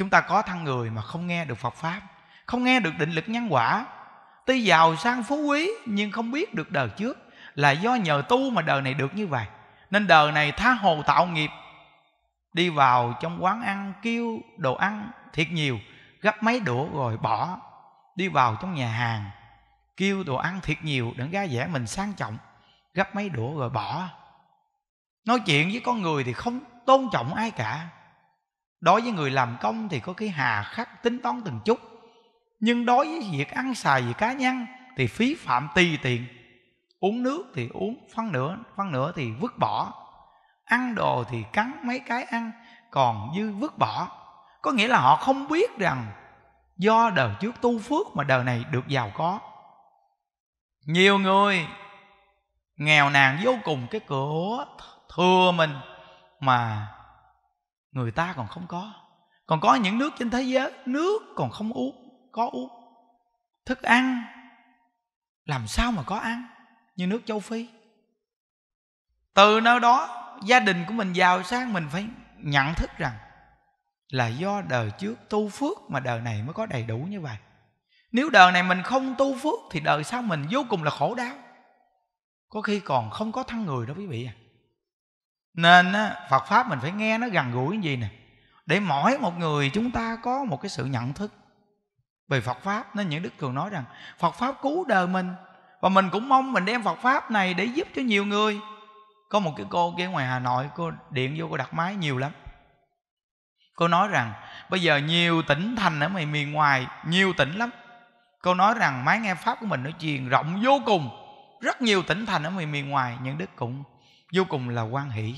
chúng ta có thân người mà không nghe được phật pháp không nghe được định lực nhân quả tuy giàu sang phú quý nhưng không biết được đời trước là do nhờ tu mà đời này được như vậy nên đời này tha hồ tạo nghiệp đi vào trong quán ăn kêu đồ ăn thiệt nhiều gấp mấy đũa rồi bỏ đi vào trong nhà hàng kêu đồ ăn thiệt nhiều để ra vẻ mình sang trọng gấp mấy đũa rồi bỏ nói chuyện với con người thì không tôn trọng ai cả đối với người làm công thì có cái hà khắc tính toán từng chút nhưng đối với việc ăn xài về cá nhân thì phí phạm tùy tiện uống nước thì uống phân nửa phân nửa thì vứt bỏ ăn đồ thì cắn mấy cái ăn còn dư vứt bỏ có nghĩa là họ không biết rằng do đời trước tu phước mà đời này được giàu có nhiều người nghèo nàn vô cùng cái cửa thừa mình mà người ta còn không có còn có những nước trên thế giới nước còn không uống có uống thức ăn làm sao mà có ăn như nước châu phi từ nơi đó gia đình của mình giàu sang mình phải nhận thức rằng là do đời trước tu phước mà đời này mới có đầy đủ như vậy nếu đời này mình không tu phước thì đời sau mình vô cùng là khổ đau có khi còn không có thân người đó quý vị à nên phật pháp mình phải nghe nó gần gũi như gì nè để mỗi một người chúng ta có một cái sự nhận thức về phật pháp nên những đức cường nói rằng phật pháp cứu đời mình và mình cũng mong mình đem phật pháp này để giúp cho nhiều người có một cái cô kia ngoài hà nội cô điện vô cô đặt máy nhiều lắm cô nói rằng bây giờ nhiều tỉnh thành ở miền miền ngoài nhiều tỉnh lắm cô nói rằng máy nghe pháp của mình nó truyền rộng vô cùng rất nhiều tỉnh thành ở miền miền ngoài những đức cũng vô cùng là quan hỷ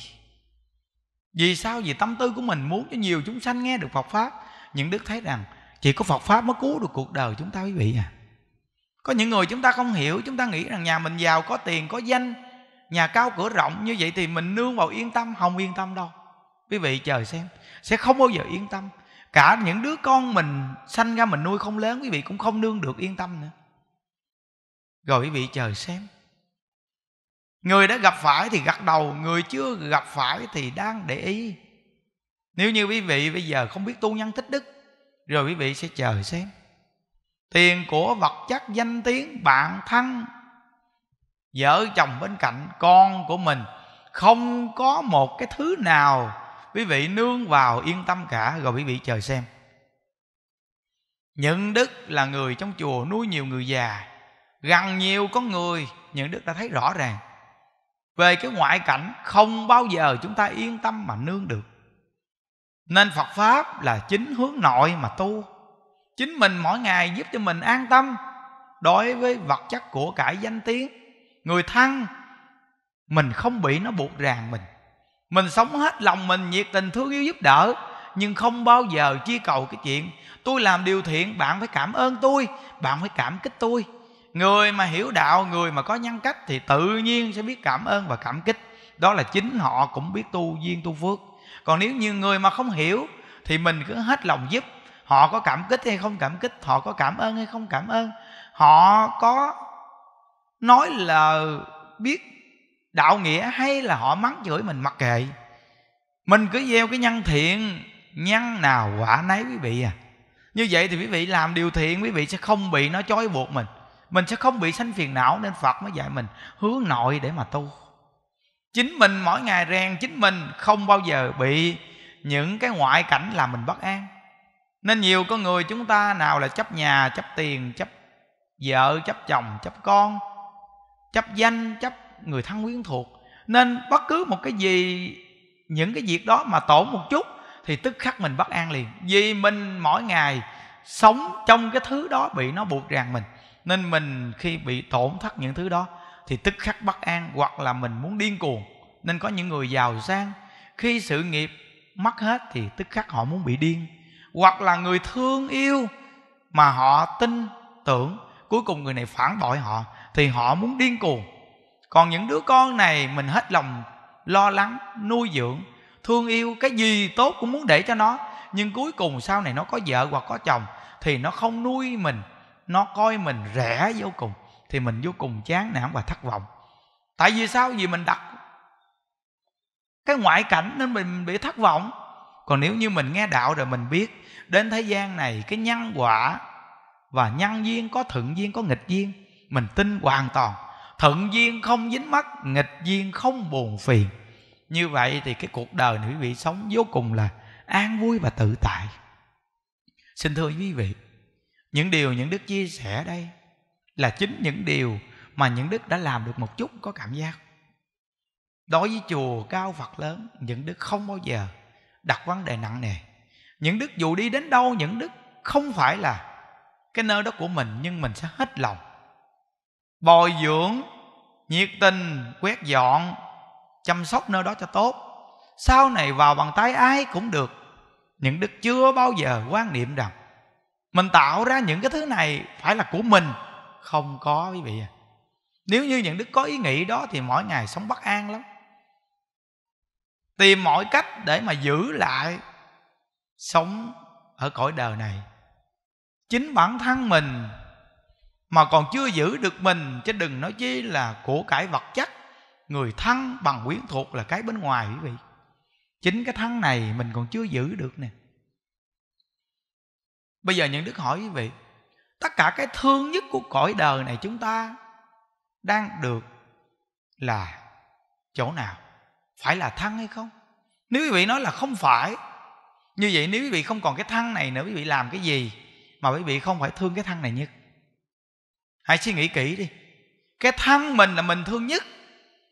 vì sao vì tâm tư của mình muốn cho nhiều chúng sanh nghe được phật pháp những đức thấy rằng chỉ có phật pháp mới cứu được cuộc đời chúng ta quý vị à có những người chúng ta không hiểu chúng ta nghĩ rằng nhà mình giàu có tiền có danh nhà cao cửa rộng như vậy thì mình nương vào yên tâm không yên tâm đâu quý vị chờ xem sẽ không bao giờ yên tâm cả những đứa con mình sanh ra mình nuôi không lớn quý vị cũng không nương được yên tâm nữa rồi quý vị chờ xem người đã gặp phải thì gật đầu người chưa gặp phải thì đang để ý nếu như quý vị bây giờ không biết tu nhân thích đức rồi quý vị sẽ chờ xem tiền của vật chất danh tiếng bạn thân vợ chồng bên cạnh con của mình không có một cái thứ nào quý vị nương vào yên tâm cả rồi quý vị chờ xem nhận đức là người trong chùa nuôi nhiều người già gần nhiều con người nhận đức đã thấy rõ ràng về cái ngoại cảnh không bao giờ chúng ta yên tâm mà nương được nên phật pháp là chính hướng nội mà tu chính mình mỗi ngày giúp cho mình an tâm đối với vật chất của cải danh tiếng người thân mình không bị nó buộc ràng mình mình sống hết lòng mình nhiệt tình thương yêu giúp đỡ nhưng không bao giờ chi cầu cái chuyện tôi làm điều thiện bạn phải cảm ơn tôi bạn phải cảm kích tôi người mà hiểu đạo người mà có nhân cách thì tự nhiên sẽ biết cảm ơn và cảm kích đó là chính họ cũng biết tu duyên tu phước còn nếu như người mà không hiểu thì mình cứ hết lòng giúp họ có cảm kích hay không cảm kích họ có cảm ơn hay không cảm ơn họ có nói là biết đạo nghĩa hay là họ mắng chửi mình mặc kệ mình cứ gieo cái nhân thiện nhân nào quả nấy quý vị à như vậy thì quý vị làm điều thiện quý vị sẽ không bị nó chói buộc mình mình sẽ không bị sanh phiền não nên phật mới dạy mình hướng nội để mà tu chính mình mỗi ngày rèn chính mình không bao giờ bị những cái ngoại cảnh làm mình bất an nên nhiều con người chúng ta nào là chấp nhà chấp tiền chấp vợ chấp chồng chấp con chấp danh chấp người thân quyến thuộc nên bất cứ một cái gì những cái việc đó mà tổn một chút thì tức khắc mình bất an liền vì mình mỗi ngày sống trong cái thứ đó bị nó buộc ràng mình nên mình khi bị tổn thất những thứ đó thì tức khắc bất an hoặc là mình muốn điên cuồng nên có những người giàu sang khi sự nghiệp mất hết thì tức khắc họ muốn bị điên hoặc là người thương yêu mà họ tin tưởng cuối cùng người này phản bội họ thì họ muốn điên cuồng còn những đứa con này mình hết lòng lo lắng nuôi dưỡng thương yêu cái gì tốt cũng muốn để cho nó nhưng cuối cùng sau này nó có vợ hoặc có chồng thì nó không nuôi mình nó coi mình rẻ vô cùng thì mình vô cùng chán nản và thất vọng tại vì sao vì mình đặt cái ngoại cảnh nên mình bị thất vọng còn nếu như mình nghe đạo rồi mình biết đến thế gian này cái nhân quả và nhân duyên có thuận duyên có nghịch duyên mình tin hoàn toàn thuận duyên không dính mắc nghịch duyên không buồn phiền như vậy thì cái cuộc đời quý vị sống vô cùng là an vui và tự tại xin thưa quý vị những điều những đức chia sẻ đây là chính những điều mà những đức đã làm được một chút có cảm giác đối với chùa cao phật lớn những đức không bao giờ đặt vấn đề nặng nề những đức dù đi đến đâu những đức không phải là cái nơi đó của mình nhưng mình sẽ hết lòng bồi dưỡng nhiệt tình quét dọn chăm sóc nơi đó cho tốt sau này vào bàn tay ai cũng được những đức chưa bao giờ quan niệm rằng mình tạo ra những cái thứ này phải là của mình không có quý vị à nếu như những đức có ý nghĩ đó thì mỗi ngày sống bất an lắm tìm mọi cách để mà giữ lại sống ở cõi đời này chính bản thân mình mà còn chưa giữ được mình chứ đừng nói chi là của cải vật chất người thân bằng quyến thuộc là cái bên ngoài quý vị chính cái thân này mình còn chưa giữ được nè bây giờ những đức hỏi quý vị tất cả cái thương nhất của cõi đời này chúng ta đang được là chỗ nào phải là thân hay không nếu quý vị nói là không phải như vậy nếu quý vị không còn cái thân này nữa quý vị làm cái gì mà quý vị không phải thương cái thân này nhất hãy suy nghĩ kỹ đi cái thân mình là mình thương nhất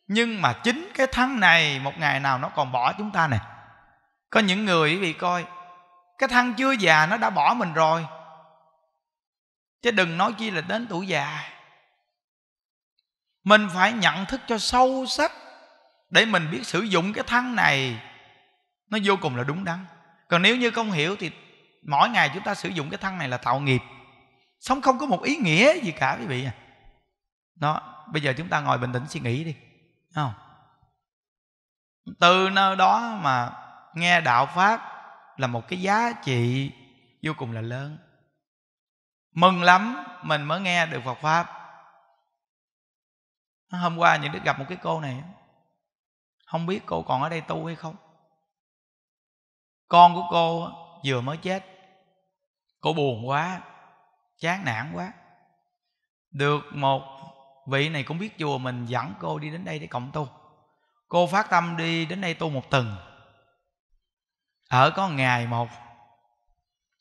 nhưng mà chính cái thân này một ngày nào nó còn bỏ chúng ta này có những người quý vị coi cái thằng chưa già nó đã bỏ mình rồi chứ đừng nói chi là đến tuổi già mình phải nhận thức cho sâu sắc để mình biết sử dụng cái thân này nó vô cùng là đúng đắn còn nếu như không hiểu thì mỗi ngày chúng ta sử dụng cái thân này là tạo nghiệp sống không có một ý nghĩa gì cả quý vị à đó bây giờ chúng ta ngồi bình tĩnh suy nghĩ đi không từ nơi đó mà nghe đạo pháp là một cái giá trị vô cùng là lớn mừng lắm mình mới nghe được Phật pháp hôm qua những đức gặp một cái cô này không biết cô còn ở đây tu hay không con của cô vừa mới chết cô buồn quá chán nản quá được một vị này cũng biết chùa mình dẫn cô đi đến đây để cộng tu cô phát tâm đi đến đây tu một tuần ở có ngày một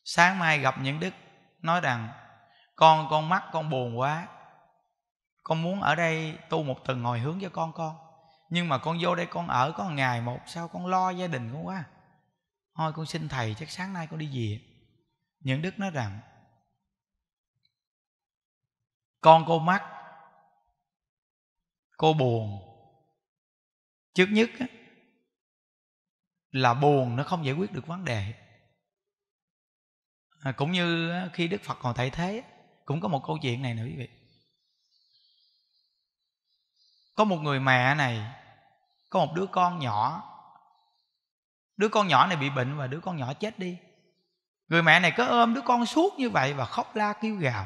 sáng mai gặp những đức nói rằng con con mắt con buồn quá con muốn ở đây tu một tuần ngồi hướng cho con con nhưng mà con vô đây con ở có ngày một sao con lo gia đình con quá thôi con xin thầy chắc sáng nay con đi về những đức nói rằng con cô mắt cô buồn trước nhất là buồn nó không giải quyết được vấn đề à, cũng như khi đức phật còn tại thế cũng có một câu chuyện này nữa quý vị có một người mẹ này có một đứa con nhỏ đứa con nhỏ này bị bệnh và đứa con nhỏ chết đi người mẹ này cứ ôm đứa con suốt như vậy và khóc la kêu gào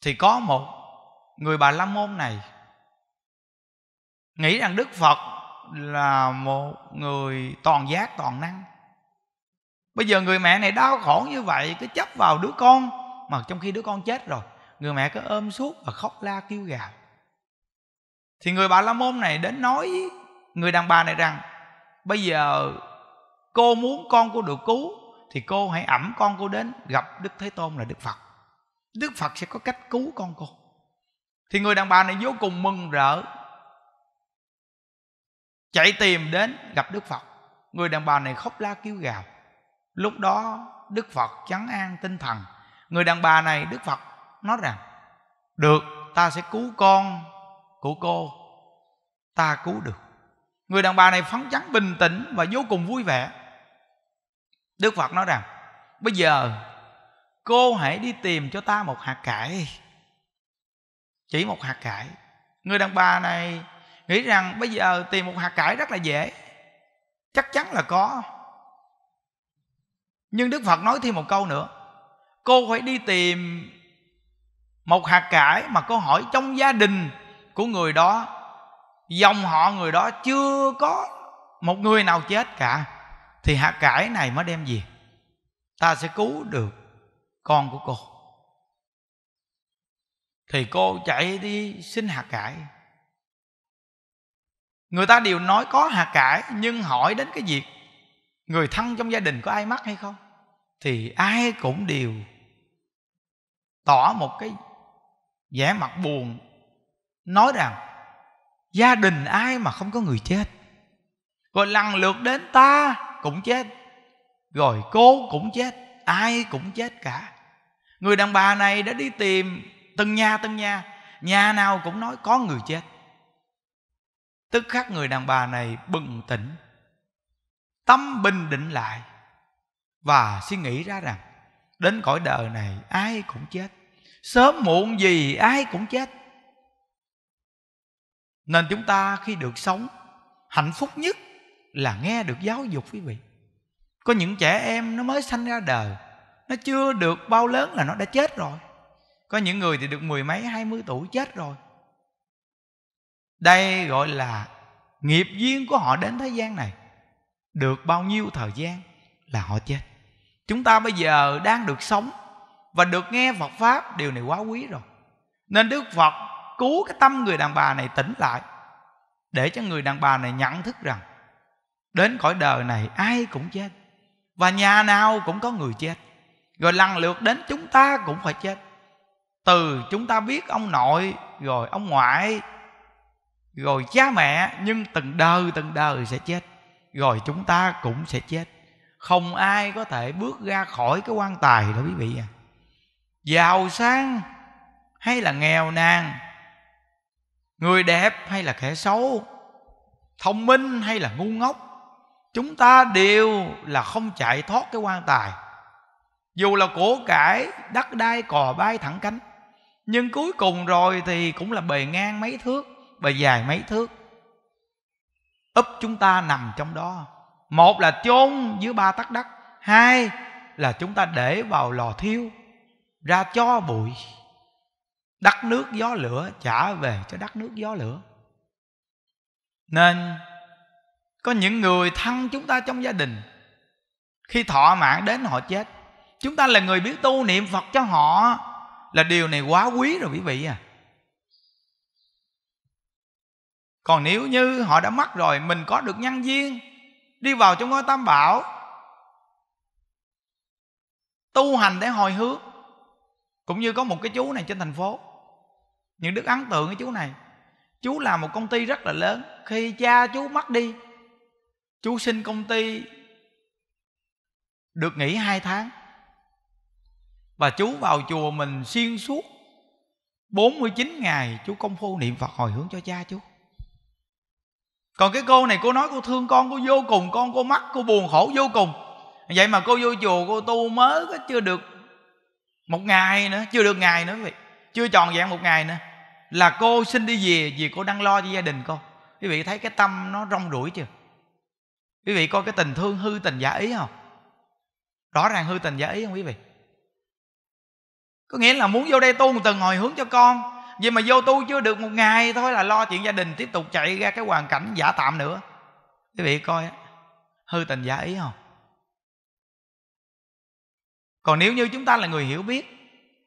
thì có một người bà lâm môn này nghĩ rằng đức phật là một người toàn giác toàn năng bây giờ người mẹ này đau khổ như vậy cứ chấp vào đứa con mà trong khi đứa con chết rồi người mẹ cứ ôm suốt và khóc la kêu gào thì người bà la môn này đến nói với người đàn bà này rằng bây giờ cô muốn con cô được cứu thì cô hãy ẩm con cô đến gặp đức thế tôn là đức phật đức phật sẽ có cách cứu con cô thì người đàn bà này vô cùng mừng rỡ chạy tìm đến gặp đức phật người đàn bà này khóc la kêu gào lúc đó đức phật chấn an tinh thần người đàn bà này đức phật nói rằng được ta sẽ cứu con của cô ta cứu được người đàn bà này phấn chấn bình tĩnh và vô cùng vui vẻ đức phật nói rằng bây giờ cô hãy đi tìm cho ta một hạt cải chỉ một hạt cải người đàn bà này nghĩ rằng bây giờ tìm một hạt cải rất là dễ chắc chắn là có nhưng đức phật nói thêm một câu nữa cô phải đi tìm một hạt cải mà cô hỏi trong gia đình của người đó dòng họ người đó chưa có một người nào chết cả thì hạt cải này mới đem gì, ta sẽ cứu được con của cô thì cô chạy đi xin hạt cải người ta đều nói có hạt cải nhưng hỏi đến cái việc người thân trong gia đình có ai mắc hay không thì ai cũng đều tỏ một cái vẻ mặt buồn nói rằng gia đình ai mà không có người chết rồi lần lượt đến ta cũng chết rồi cô cũng chết ai cũng chết cả người đàn bà này đã đi tìm từng nhà từng nhà nhà nào cũng nói có người chết Tức khắc người đàn bà này bừng tỉnh Tâm bình định lại Và suy nghĩ ra rằng Đến cõi đời này ai cũng chết Sớm muộn gì ai cũng chết Nên chúng ta khi được sống Hạnh phúc nhất là nghe được giáo dục quý vị Có những trẻ em nó mới sanh ra đời Nó chưa được bao lớn là nó đã chết rồi Có những người thì được mười mấy hai mươi tuổi chết rồi đây gọi là nghiệp duyên của họ đến thế gian này được bao nhiêu thời gian là họ chết chúng ta bây giờ đang được sống và được nghe phật pháp điều này quá quý rồi nên đức phật cứu cái tâm người đàn bà này tỉnh lại để cho người đàn bà này nhận thức rằng đến cõi đời này ai cũng chết và nhà nào cũng có người chết rồi lần lượt đến chúng ta cũng phải chết từ chúng ta biết ông nội rồi ông ngoại rồi cha mẹ nhưng từng đời từng đời sẽ chết rồi chúng ta cũng sẽ chết không ai có thể bước ra khỏi cái quan tài đó quý vị à giàu sang hay là nghèo nàn người đẹp hay là kẻ xấu thông minh hay là ngu ngốc chúng ta đều là không chạy thoát cái quan tài dù là cổ cải đất đai cò bay thẳng cánh nhưng cuối cùng rồi thì cũng là bề ngang mấy thước bề dài mấy thước úp chúng ta nằm trong đó một là chôn dưới ba tắc đất hai là chúng ta để vào lò thiêu ra cho bụi đất nước gió lửa trả về cho đất nước gió lửa nên có những người thân chúng ta trong gia đình khi thọ mạng đến họ chết chúng ta là người biết tu niệm phật cho họ là điều này quá quý rồi quý vị à còn nếu như họ đã mất rồi mình có được nhân duyên đi vào trong ngôi tam bảo tu hành để hồi hướng cũng như có một cái chú này trên thành phố những đức ấn tượng cái chú này chú là một công ty rất là lớn khi cha chú mất đi chú xin công ty được nghỉ hai tháng và chú vào chùa mình xuyên suốt 49 ngày chú công phu niệm Phật hồi hướng cho cha chú còn cái cô này cô nói cô thương con cô vô cùng con cô mắc cô buồn khổ vô cùng vậy mà cô vô chùa cô tu mới có chưa được một ngày nữa chưa được ngày nữa quý vị chưa tròn vẹn một ngày nữa là cô xin đi về vì cô đang lo cho gia đình cô quý vị thấy cái tâm nó rong ruổi chưa quý vị coi cái tình thương hư tình giả ý không rõ ràng hư tình giả ý không quý vị có nghĩa là muốn vô đây tu một tuần hồi hướng cho con vì mà vô tu chưa được một ngày thôi là lo chuyện gia đình tiếp tục chạy ra cái hoàn cảnh giả tạm nữa quý vị coi hư tình giả ý không còn nếu như chúng ta là người hiểu biết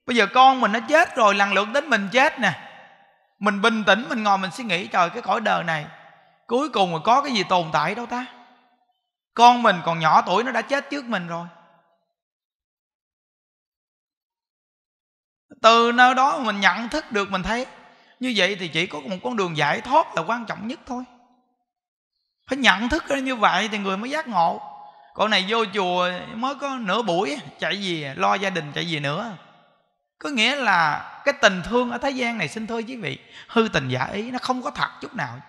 bây giờ con mình nó chết rồi lần lượt đến mình chết nè mình bình tĩnh mình ngồi mình suy nghĩ trời cái cõi đời này cuối cùng mà có cái gì tồn tại đâu ta con mình còn nhỏ tuổi nó đã chết trước mình rồi từ nơi đó mình nhận thức được mình thấy như vậy thì chỉ có một con đường giải thoát là quan trọng nhất thôi phải nhận thức như vậy thì người mới giác ngộ con này vô chùa mới có nửa buổi chạy gì lo gia đình chạy gì nữa có nghĩa là cái tình thương ở thế gian này xin thưa quý vị hư tình giả ý nó không có thật chút nào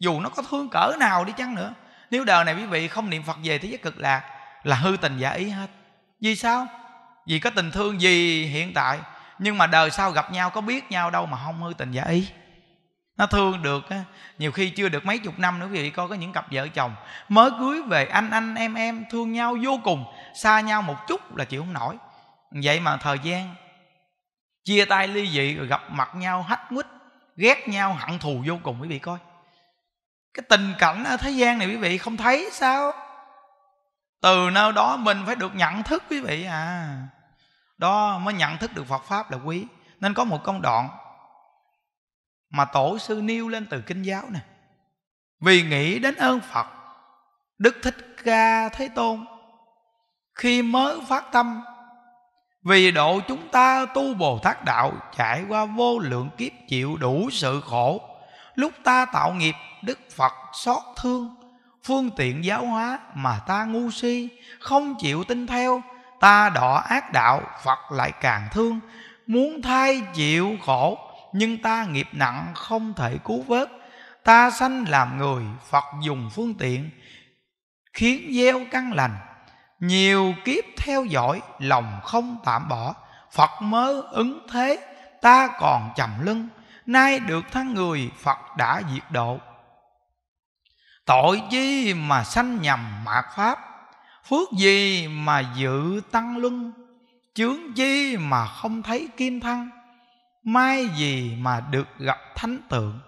dù nó có thương cỡ nào đi chăng nữa nếu đời này quý vị không niệm phật về thế giới cực lạc là hư tình giả ý hết vì sao vì có tình thương gì hiện tại nhưng mà đời sau gặp nhau có biết nhau đâu mà không hư tình giả ý nó thương được á nhiều khi chưa được mấy chục năm nữa quý vị coi có những cặp vợ chồng mới cưới về anh anh em em thương nhau vô cùng xa nhau một chút là chịu không nổi vậy mà thời gian chia tay ly dị rồi gặp mặt nhau hách mít ghét nhau hận thù vô cùng quý vị coi cái tình cảnh ở thế gian này quý vị không thấy sao từ nơi đó mình phải được nhận thức quý vị à đó mới nhận thức được Phật pháp là quý nên có một công đoạn mà tổ sư nêu lên từ kinh giáo nè vì nghĩ đến ơn Phật Đức Thích Ca Thế Tôn khi mới phát tâm vì độ chúng ta tu Bồ Tát Đạo Trải qua vô lượng kiếp chịu đủ sự khổ Lúc ta tạo nghiệp Đức Phật xót thương Phương tiện giáo hóa mà ta ngu si Không chịu tin theo ta đọ ác đạo phật lại càng thương muốn thay chịu khổ nhưng ta nghiệp nặng không thể cứu vớt ta sanh làm người phật dùng phương tiện khiến gieo căn lành nhiều kiếp theo dõi lòng không tạm bỏ phật mới ứng thế ta còn chầm lưng nay được thắng người phật đã diệt độ tội chi mà sanh nhầm mạt pháp phước gì mà dự tăng luân chướng chi mà không thấy kim thân mai gì mà được gặp thánh tượng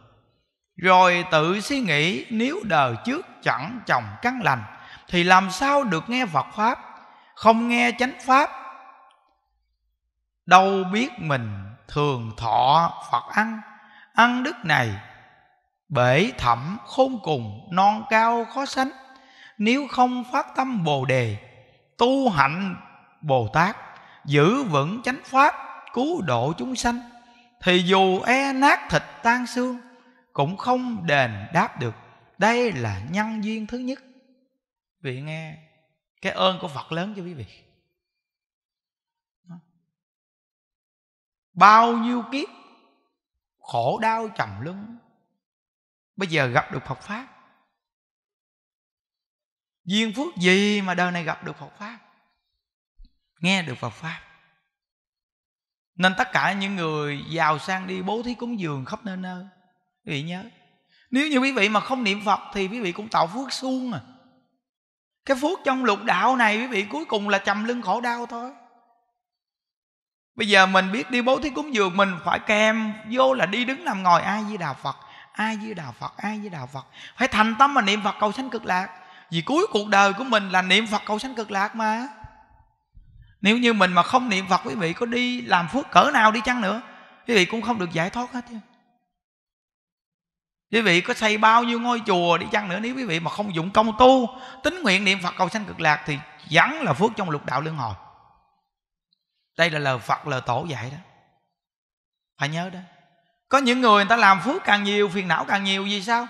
rồi tự suy nghĩ nếu đời trước chẳng trồng căn lành thì làm sao được nghe phật pháp không nghe chánh pháp đâu biết mình thường thọ phật ăn ăn đức này bể thẳm khôn cùng non cao khó sánh nếu không phát tâm bồ đề tu hạnh bồ tát giữ vững chánh pháp cứu độ chúng sanh thì dù e nát thịt tan xương cũng không đền đáp được đây là nhân duyên thứ nhất vị nghe cái ơn của phật lớn cho quý vị bao nhiêu kiếp khổ đau trầm lưng bây giờ gặp được phật pháp duyên phước gì mà đời này gặp được Phật Pháp Nghe được Phật Pháp Nên tất cả những người giàu sang đi bố thí cúng dường khắp nơi nơi Quý vị nhớ Nếu như quý vị mà không niệm Phật Thì quý vị cũng tạo phước xuông à Cái phước trong lục đạo này Quý vị cuối cùng là trầm lưng khổ đau thôi Bây giờ mình biết đi bố thí cúng dường Mình phải kèm vô là đi đứng nằm ngồi Ai với đạo Phật Ai với đạo Phật Ai với đạo Phật Phải thành tâm mà niệm Phật cầu sanh cực lạc vì cuối cuộc đời của mình là niệm phật cầu sanh cực lạc mà nếu như mình mà không niệm phật quý vị có đi làm phước cỡ nào đi chăng nữa quý vị cũng không được giải thoát hết chứ quý vị có xây bao nhiêu ngôi chùa đi chăng nữa nếu quý vị mà không dụng công tu tính nguyện niệm phật cầu sanh cực lạc thì vẫn là phước trong lục đạo luân hồi đây là lời phật lời tổ dạy đó phải nhớ đó có những người người ta làm phước càng nhiều phiền não càng nhiều vì sao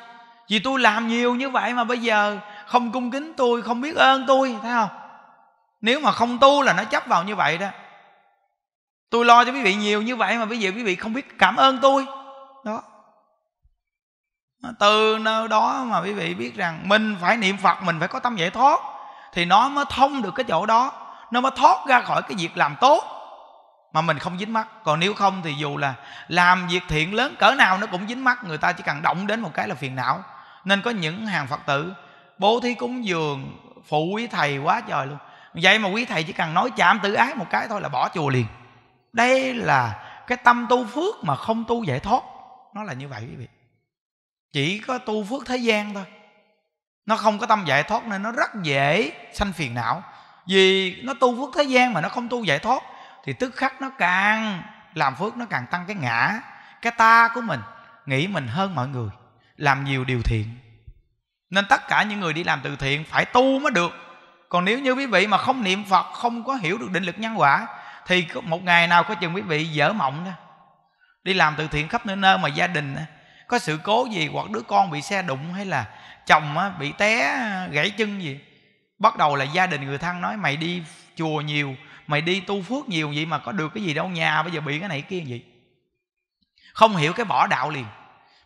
vì tôi làm nhiều như vậy mà bây giờ không cung kính tôi không biết ơn tôi thấy không nếu mà không tu là nó chấp vào như vậy đó tôi lo cho quý vị nhiều như vậy mà bây giờ quý vị không biết cảm ơn tôi đó từ nơi đó mà quý vị biết rằng mình phải niệm phật mình phải có tâm giải thoát thì nó mới thông được cái chỗ đó nó mới thoát ra khỏi cái việc làm tốt mà mình không dính mắt còn nếu không thì dù là làm việc thiện lớn cỡ nào nó cũng dính mắt người ta chỉ cần động đến một cái là phiền não nên có những hàng phật tử bố thí cúng dường phụ quý thầy quá trời luôn vậy mà quý thầy chỉ cần nói chạm tự ái một cái thôi là bỏ chùa liền đây là cái tâm tu phước mà không tu giải thoát nó là như vậy quý vị chỉ có tu phước thế gian thôi nó không có tâm giải thoát nên nó rất dễ sanh phiền não vì nó tu phước thế gian mà nó không tu giải thoát thì tức khắc nó càng làm phước nó càng tăng cái ngã cái ta của mình nghĩ mình hơn mọi người làm nhiều điều thiện nên tất cả những người đi làm từ thiện phải tu mới được còn nếu như quý vị mà không niệm phật không có hiểu được định lực nhân quả thì một ngày nào có chừng quý vị dở mộng đó đi làm từ thiện khắp nơi nơi mà gia đình có sự cố gì hoặc đứa con bị xe đụng hay là chồng bị té gãy chân gì bắt đầu là gia đình người thân nói mày đi chùa nhiều mày đi tu phước nhiều vậy mà có được cái gì đâu nhà bây giờ bị cái này kia vậy không hiểu cái bỏ đạo liền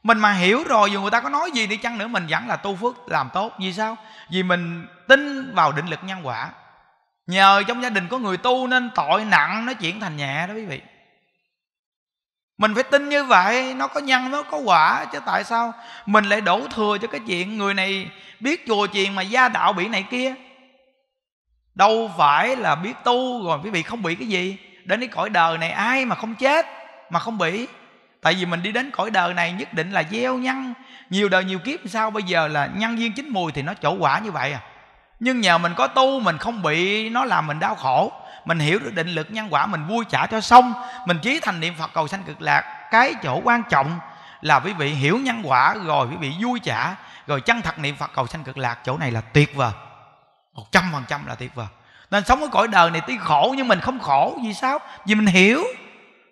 mình mà hiểu rồi dù người ta có nói gì đi chăng nữa mình vẫn là tu phước làm tốt vì sao vì mình tin vào định lực nhân quả nhờ trong gia đình có người tu nên tội nặng nó chuyển thành nhẹ đó quý vị mình phải tin như vậy nó có nhân nó có quả chứ tại sao mình lại đổ thừa cho cái chuyện người này biết chùa chiền mà gia đạo bị này kia đâu phải là biết tu rồi quý vị không bị cái gì đến cái cõi đời này ai mà không chết mà không bị tại vì mình đi đến cõi đời này nhất định là gieo nhân nhiều đời nhiều kiếp sao bây giờ là nhân duyên chín mùi thì nó chỗ quả như vậy à nhưng nhờ mình có tu mình không bị nó làm mình đau khổ mình hiểu được định lực nhân quả mình vui trả cho xong mình chí thành niệm phật cầu sanh cực lạc cái chỗ quan trọng là quý vị hiểu nhân quả rồi quý vị vui trả rồi chân thật niệm phật cầu sanh cực lạc chỗ này là tuyệt vời một trăm phần trăm là tuyệt vời nên sống ở cõi đời này tuy khổ nhưng mình không khổ vì sao vì mình hiểu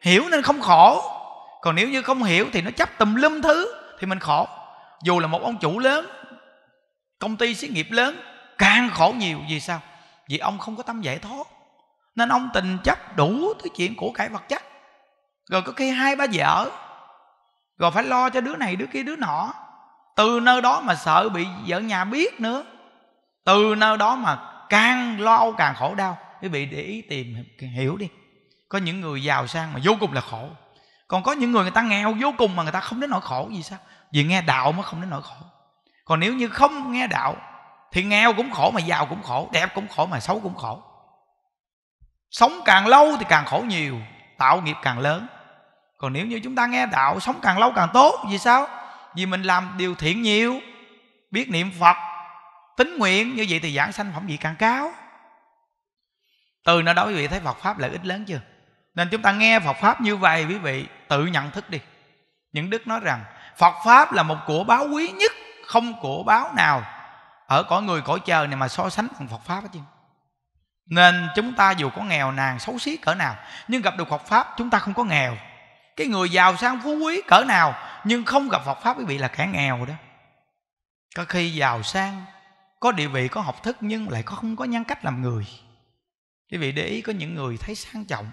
hiểu nên không khổ còn nếu như không hiểu thì nó chấp tùm lum thứ thì mình khổ dù là một ông chủ lớn công ty xí nghiệp lớn càng khổ nhiều vì sao vì ông không có tâm giải thoát nên ông tình chấp đủ thứ chuyện của cải vật chất rồi có khi hai ba vợ rồi phải lo cho đứa này đứa kia đứa nọ từ nơi đó mà sợ bị vợ nhà biết nữa từ nơi đó mà càng lo âu càng khổ đau quý vị để ý tìm hiểu đi có những người giàu sang mà vô cùng là khổ còn có những người người ta nghèo vô cùng mà người ta không đến nỗi khổ gì sao vì nghe đạo mới không đến nỗi khổ còn nếu như không nghe đạo thì nghèo cũng khổ mà giàu cũng khổ đẹp cũng khổ mà xấu cũng khổ sống càng lâu thì càng khổ nhiều tạo nghiệp càng lớn còn nếu như chúng ta nghe đạo sống càng lâu càng tốt vì sao vì mình làm điều thiện nhiều biết niệm phật tính nguyện như vậy thì giảng sanh phẩm vị càng cao từ nơi đó quý vị thấy phật pháp lợi ích lớn chưa nên chúng ta nghe phật pháp như vậy quý vị tự nhận thức đi những đức nói rằng phật pháp là một của báo quý nhất không của báo nào ở cõi người cõi trời này mà so sánh bằng phật pháp hết chứ nên chúng ta dù có nghèo nàn xấu xí cỡ nào nhưng gặp được phật pháp chúng ta không có nghèo cái người giàu sang phú quý cỡ nào nhưng không gặp phật pháp quý bị là kẻ nghèo đó có khi giàu sang có địa vị có học thức nhưng lại không có nhân cách làm người quý vị để ý có những người thấy sang trọng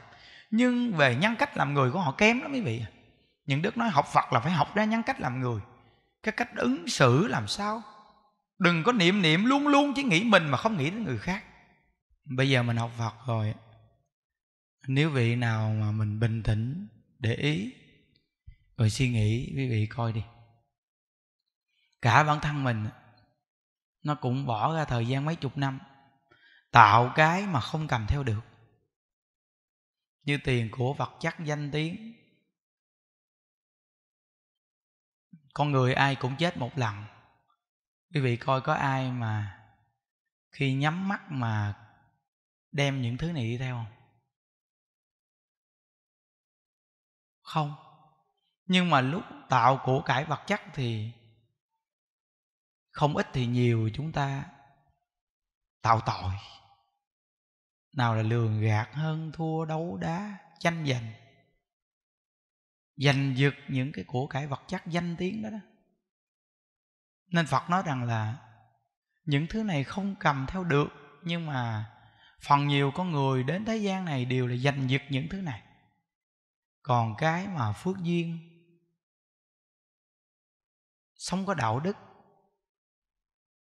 nhưng về nhân cách làm người của họ kém lắm quý vị những đức nói học phật là phải học ra nhân cách làm người cái cách ứng xử làm sao đừng có niệm niệm luôn luôn chỉ nghĩ mình mà không nghĩ đến người khác bây giờ mình học phật rồi nếu vị nào mà mình bình tĩnh để ý rồi suy nghĩ quý vị coi đi cả bản thân mình nó cũng bỏ ra thời gian mấy chục năm tạo cái mà không cầm theo được như tiền của vật chất danh tiếng con người ai cũng chết một lần quý vị coi có ai mà khi nhắm mắt mà đem những thứ này đi theo không không nhưng mà lúc tạo của cải vật chất thì không ít thì nhiều chúng ta tạo tội nào là lường gạt hơn thua đấu đá tranh giành giành giật những cái của cải vật chất danh tiếng đó đó nên phật nói rằng là những thứ này không cầm theo được nhưng mà phần nhiều con người đến thế gian này đều là giành giật những thứ này còn cái mà phước duyên sống có đạo đức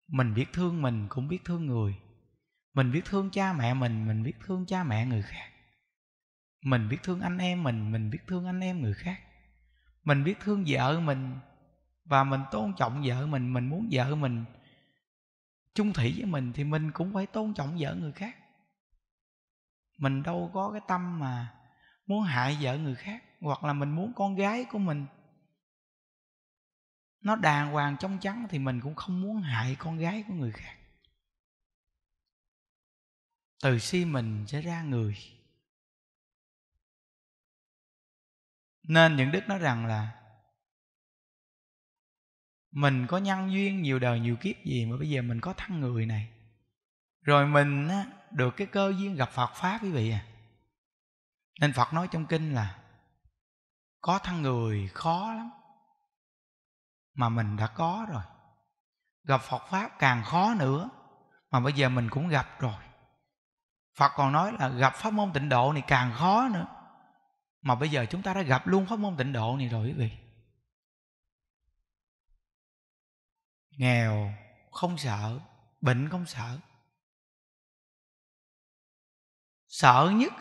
mình biết thương mình cũng biết thương người mình biết thương cha mẹ mình mình biết thương cha mẹ người khác mình biết thương anh em mình mình biết thương anh em người khác mình biết thương vợ mình và mình tôn trọng vợ mình mình muốn vợ mình chung thủy với mình thì mình cũng phải tôn trọng vợ người khác mình đâu có cái tâm mà muốn hại vợ người khác hoặc là mình muốn con gái của mình nó đàng hoàng trong trắng thì mình cũng không muốn hại con gái của người khác từ si mình sẽ ra người nên những đức nói rằng là mình có nhân duyên nhiều đời nhiều kiếp gì mà bây giờ mình có thân người này rồi mình á, được cái cơ duyên gặp phật pháp quý vị à nên phật nói trong kinh là có thân người khó lắm mà mình đã có rồi gặp phật pháp càng khó nữa mà bây giờ mình cũng gặp rồi Phật còn nói là gặp pháp môn tịnh độ này càng khó nữa Mà bây giờ chúng ta đã gặp luôn pháp môn tịnh độ này rồi quý vị Nghèo không sợ Bệnh không sợ Sợ nhất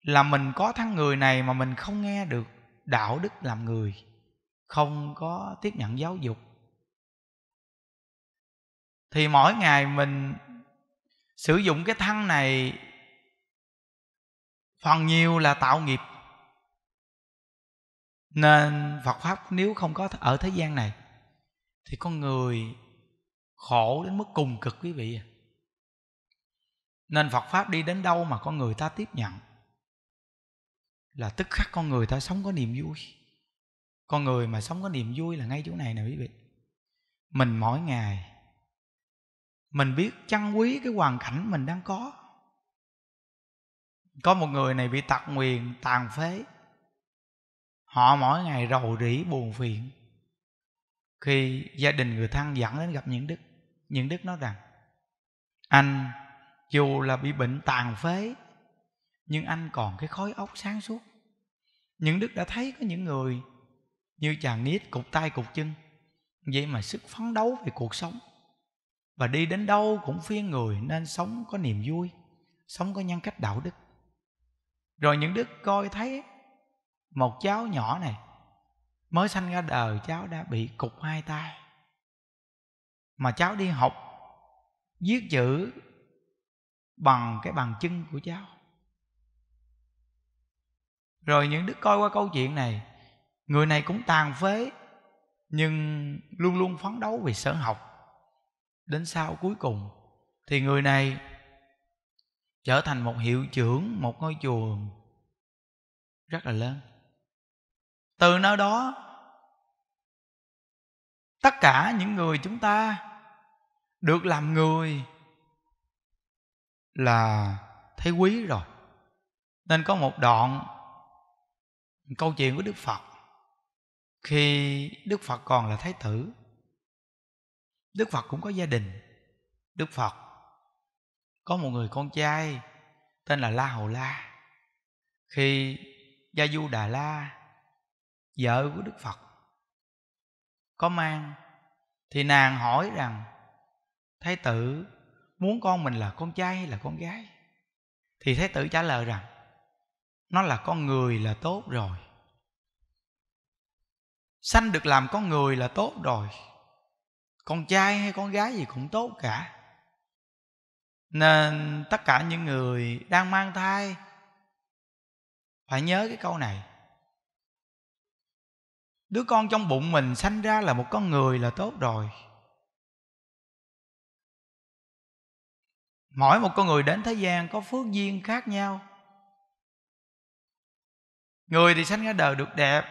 Là mình có thằng người này mà mình không nghe được Đạo đức làm người Không có tiếp nhận giáo dục thì mỗi ngày mình sử dụng cái thân này phần nhiều là tạo nghiệp nên phật pháp nếu không có ở thế gian này thì con người khổ đến mức cùng cực quý vị nên phật pháp đi đến đâu mà con người ta tiếp nhận là tức khắc con người ta sống có niềm vui con người mà sống có niềm vui là ngay chỗ này nè quý vị mình mỗi ngày mình biết trân quý cái hoàn cảnh mình đang có có một người này bị tật nguyền tàn phế họ mỗi ngày rầu rĩ buồn phiền khi gia đình người thân dẫn đến gặp những đức những đức nói rằng anh dù là bị bệnh tàn phế nhưng anh còn cái khối óc sáng suốt những đức đã thấy có những người như chàng nít cục tay cục chân vậy mà sức phấn đấu về cuộc sống và đi đến đâu cũng phiên người nên sống có niềm vui sống có nhân cách đạo đức rồi những đức coi thấy một cháu nhỏ này mới sanh ra đời cháu đã bị cục hai tay mà cháu đi học viết chữ bằng cái bàn chân của cháu rồi những đức coi qua câu chuyện này người này cũng tàn phế nhưng luôn luôn phấn đấu vì sở học đến sau cuối cùng thì người này trở thành một hiệu trưởng một ngôi chùa rất là lớn từ nơi đó tất cả những người chúng ta được làm người là thấy quý rồi nên có một đoạn câu chuyện của đức phật khi đức phật còn là thái tử đức phật cũng có gia đình đức phật có một người con trai tên là la hầu la khi gia du đà la vợ của đức phật có mang thì nàng hỏi rằng thái tử muốn con mình là con trai hay là con gái thì thái tử trả lời rằng nó là con người là tốt rồi sanh được làm con người là tốt rồi con trai hay con gái gì cũng tốt cả nên tất cả những người đang mang thai phải nhớ cái câu này đứa con trong bụng mình sanh ra là một con người là tốt rồi mỗi một con người đến thế gian có phước duyên khác nhau người thì sanh ra đời được đẹp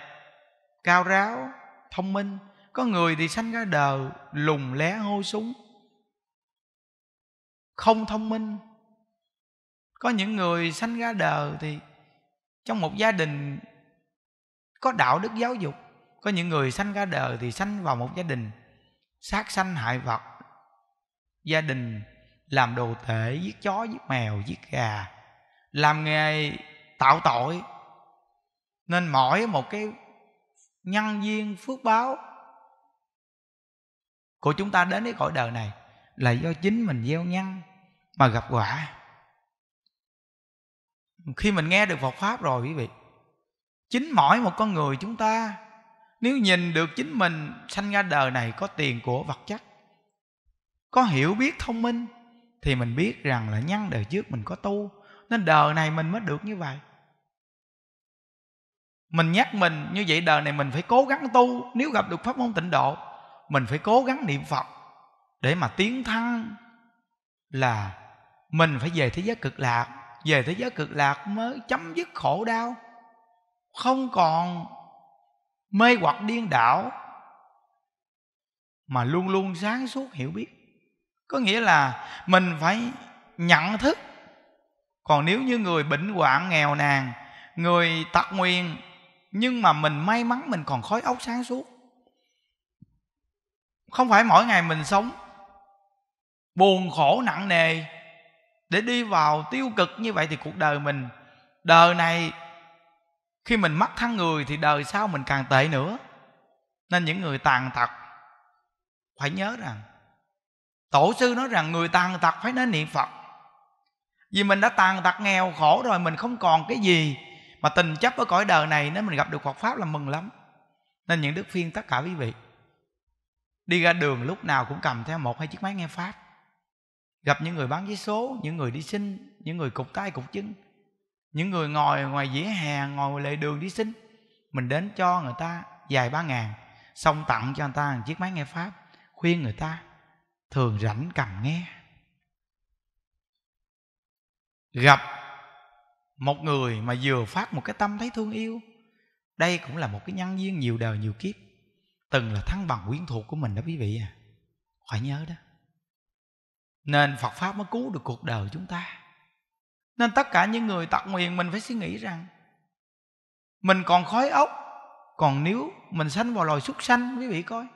cao ráo thông minh có người thì sanh ra đời lùng lé hôi súng không thông minh có những người sanh ra đời thì trong một gia đình có đạo đức giáo dục có những người sanh ra đời thì sanh vào một gia đình sát sanh hại vật gia đình làm đồ tể giết chó giết mèo giết gà làm nghề tạo tội nên mỗi một cái nhân viên phước báo của chúng ta đến cái cõi đời này là do chính mình gieo nhân mà gặp quả khi mình nghe được Phật pháp rồi quý vị chính mỗi một con người chúng ta nếu nhìn được chính mình sanh ra đời này có tiền của vật chất có hiểu biết thông minh thì mình biết rằng là nhân đời trước mình có tu nên đời này mình mới được như vậy mình nhắc mình như vậy đời này mình phải cố gắng tu nếu gặp được pháp môn tịnh độ mình phải cố gắng niệm phật để mà tiến thăng là mình phải về thế giới cực lạc về thế giới cực lạc mới chấm dứt khổ đau không còn mê hoặc điên đảo mà luôn luôn sáng suốt hiểu biết có nghĩa là mình phải nhận thức còn nếu như người bệnh hoạn nghèo nàn người tật nguyền nhưng mà mình may mắn mình còn khói ốc sáng suốt không phải mỗi ngày mình sống buồn khổ nặng nề để đi vào tiêu cực như vậy thì cuộc đời mình đời này khi mình mất thân người thì đời sau mình càng tệ nữa nên những người tàn tật phải nhớ rằng tổ sư nói rằng người tàn tật phải đến niệm phật vì mình đã tàn tật nghèo khổ rồi mình không còn cái gì mà tình chấp ở cõi đời này nếu mình gặp được phật pháp là mừng lắm nên những đức phiên tất cả quý vị đi ra đường lúc nào cũng cầm theo một hai chiếc máy nghe pháp gặp những người bán vé số những người đi xin những người cục tay cục chân những người ngồi ngoài dĩa hè ngồi lề đường đi xin mình đến cho người ta vài ba ngàn xong tặng cho người ta một chiếc máy nghe pháp khuyên người ta thường rảnh cầm nghe gặp một người mà vừa phát một cái tâm thấy thương yêu đây cũng là một cái nhân duyên nhiều đời nhiều kiếp từng là thăng bằng quyến thuộc của mình đó quý vị à phải nhớ đó nên phật pháp mới cứu được cuộc đời chúng ta nên tất cả những người tật nguyện mình phải suy nghĩ rằng mình còn khói ốc còn nếu mình sanh vào loài súc sanh quý vị coi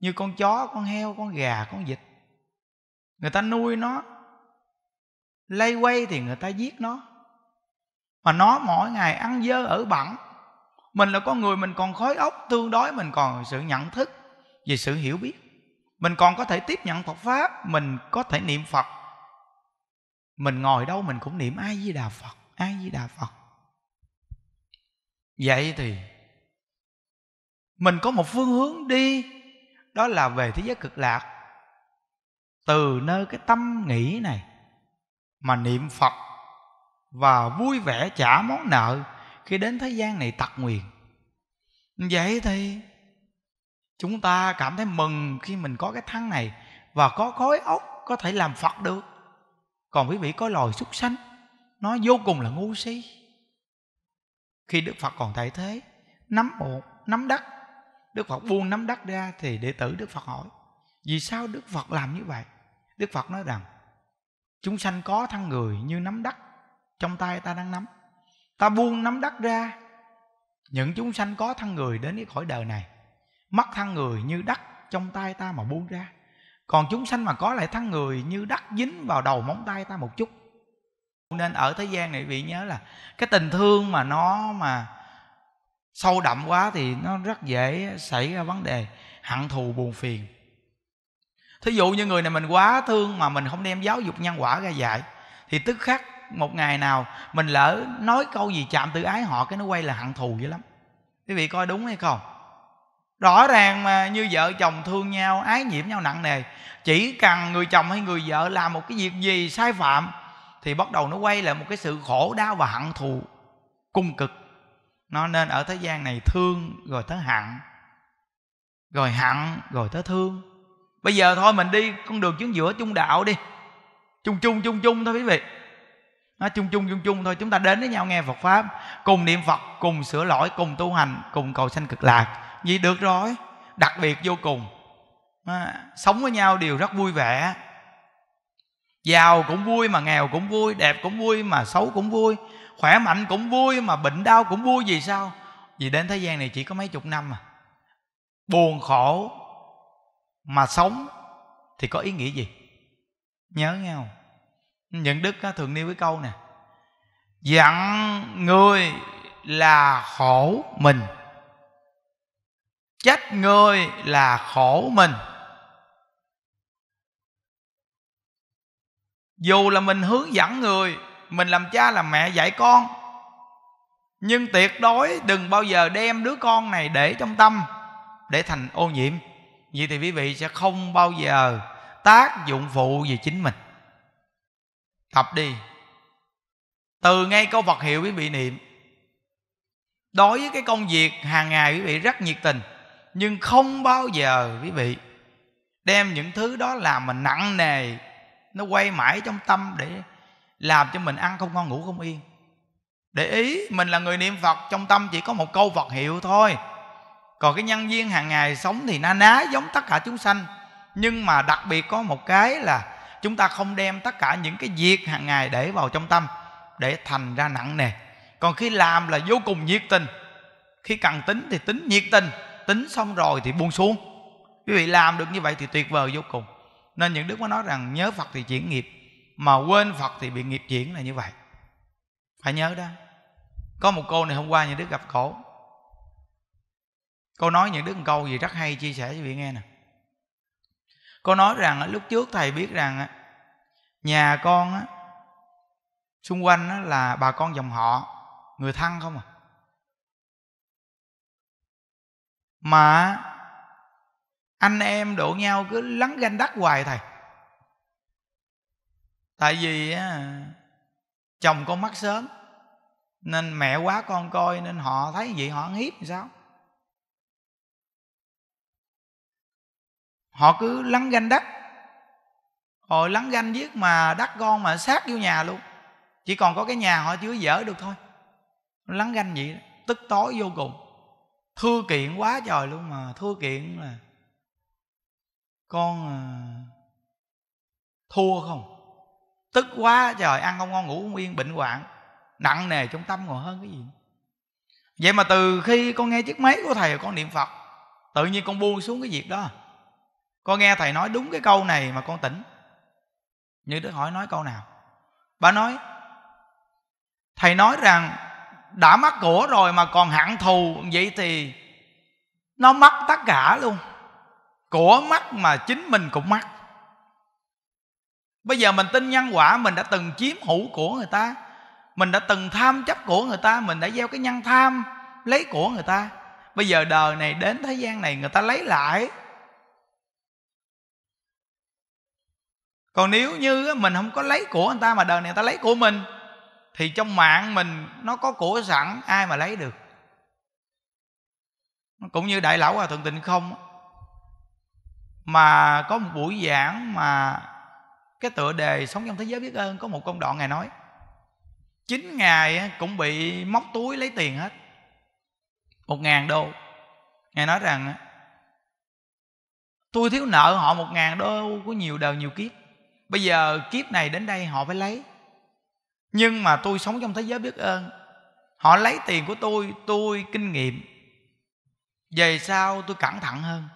như con chó con heo con gà con vịt người ta nuôi nó lay quay thì người ta giết nó mà nó mỗi ngày ăn dơ ở bẩn mình là con người mình còn khói ốc tương đối mình còn sự nhận thức về sự hiểu biết mình còn có thể tiếp nhận Phật pháp mình có thể niệm Phật mình ngồi đâu mình cũng niệm ai di đà Phật ai di đà Phật vậy thì mình có một phương hướng đi đó là về thế giới cực lạc từ nơi cái tâm nghĩ này mà niệm Phật và vui vẻ trả món nợ khi đến thế gian này tật nguyền vậy thì chúng ta cảm thấy mừng khi mình có cái thân này và có khối óc có thể làm phật được còn quý vị có loài súc sanh nó vô cùng là ngu si khi đức phật còn tại thế nắm một nắm đất đức phật buông nắm đất ra thì đệ tử đức phật hỏi vì sao đức phật làm như vậy đức phật nói rằng chúng sanh có thân người như nắm đất trong tay ta đang nắm ta buông nắm đắt ra những chúng sanh có thân người đến cái khỏi đời này mắt thân người như đất trong tay ta mà buông ra còn chúng sanh mà có lại thân người như đất dính vào đầu móng tay ta một chút nên ở thế gian này vị nhớ là cái tình thương mà nó mà sâu đậm quá thì nó rất dễ xảy ra vấn đề hận thù buồn phiền thí dụ như người này mình quá thương mà mình không đem giáo dục nhân quả ra dạy thì tức khắc một ngày nào mình lỡ nói câu gì chạm tự ái họ cái nó quay là hận thù dữ lắm quý vị coi đúng hay không rõ ràng mà như vợ chồng thương nhau ái nhiễm nhau nặng nề chỉ cần người chồng hay người vợ làm một cái việc gì sai phạm thì bắt đầu nó quay lại một cái sự khổ đau và hận thù cung cực nó nên ở thế gian này thương rồi tới hận rồi hận rồi tới thương bây giờ thôi mình đi con đường chuyến giữa chung đạo đi chung chung chung chung thôi quý vị nó chung chung chung chung thôi chúng ta đến với nhau nghe Phật pháp cùng niệm Phật cùng sửa lỗi cùng tu hành cùng cầu sanh cực lạc vậy được rồi đặc biệt vô cùng à, sống với nhau đều rất vui vẻ giàu cũng vui mà nghèo cũng vui đẹp cũng vui mà xấu cũng vui khỏe mạnh cũng vui mà bệnh đau cũng vui vì sao vì đến thế gian này chỉ có mấy chục năm à buồn khổ mà sống thì có ý nghĩa gì nhớ nghe không những đức thường nêu cái câu nè dặn người là khổ mình trách người là khổ mình dù là mình hướng dẫn người mình làm cha làm mẹ dạy con nhưng tuyệt đối đừng bao giờ đem đứa con này để trong tâm để thành ô nhiễm vậy thì quý vị sẽ không bao giờ tác dụng phụ về chính mình tập đi Từ ngay câu Phật hiệu quý vị niệm Đối với cái công việc hàng ngày quý vị rất nhiệt tình Nhưng không bao giờ quý vị Đem những thứ đó làm mình nặng nề Nó quay mãi trong tâm để Làm cho mình ăn không ngon ngủ không yên Để ý mình là người niệm Phật Trong tâm chỉ có một câu Phật hiệu thôi còn cái nhân viên hàng ngày sống thì na ná giống tất cả chúng sanh nhưng mà đặc biệt có một cái là chúng ta không đem tất cả những cái việc hàng ngày để vào trong tâm để thành ra nặng nề còn khi làm là vô cùng nhiệt tình khi cần tính thì tính nhiệt tình tính xong rồi thì buông xuống quý vị làm được như vậy thì tuyệt vời vô cùng nên những đức mới nói rằng nhớ phật thì chuyển nghiệp mà quên phật thì bị nghiệp chuyển là như vậy phải nhớ đó có một cô này hôm qua những đức gặp khổ cô nói những đức một câu gì rất hay chia sẻ cho vị nghe nè cô nói rằng lúc trước thầy biết rằng nhà con á xung quanh á, là bà con dòng họ người thân không à mà anh em đổ nhau cứ lắng ganh đắc hoài thầy tại vì á, chồng con mắc sớm nên mẹ quá con coi nên họ thấy vậy họ ăn hiếp làm sao họ cứ lắng ganh đắc hồi lắng ganh giết mà đắt con mà sát vô nhà luôn chỉ còn có cái nhà họ chứa dở được thôi lắng ganh vậy tức tối vô cùng thưa kiện quá trời luôn mà thưa kiện là con à, thua không tức quá trời ăn không ngon ngủ không yên bệnh hoạn nặng nề trong tâm còn hơn cái gì vậy mà từ khi con nghe chiếc máy của thầy con niệm phật tự nhiên con buông xuống cái việc đó con nghe thầy nói đúng cái câu này mà con tỉnh như đức hỏi nói câu nào bà nói thầy nói rằng đã mắc của rồi mà còn hận thù vậy thì nó mắc tất cả luôn của mắc mà chính mình cũng mắc bây giờ mình tin nhân quả mình đã từng chiếm hữu của người ta mình đã từng tham chấp của người ta mình đã gieo cái nhân tham lấy của người ta bây giờ đời này đến thế gian này người ta lấy lại còn nếu như mình không có lấy của người ta mà đời này người ta lấy của mình thì trong mạng mình nó có của sẵn ai mà lấy được cũng như đại lão hòa thượng tịnh không mà có một buổi giảng mà cái tựa đề sống trong thế giới biết ơn có một công đoạn ngài nói chín ngày cũng bị móc túi lấy tiền hết một ngàn đô ngài nói rằng tôi thiếu nợ họ một ngàn đô của nhiều đời nhiều kiếp bây giờ kiếp này đến đây họ phải lấy nhưng mà tôi sống trong thế giới biết ơn họ lấy tiền của tôi tôi kinh nghiệm về sau tôi cẩn thận hơn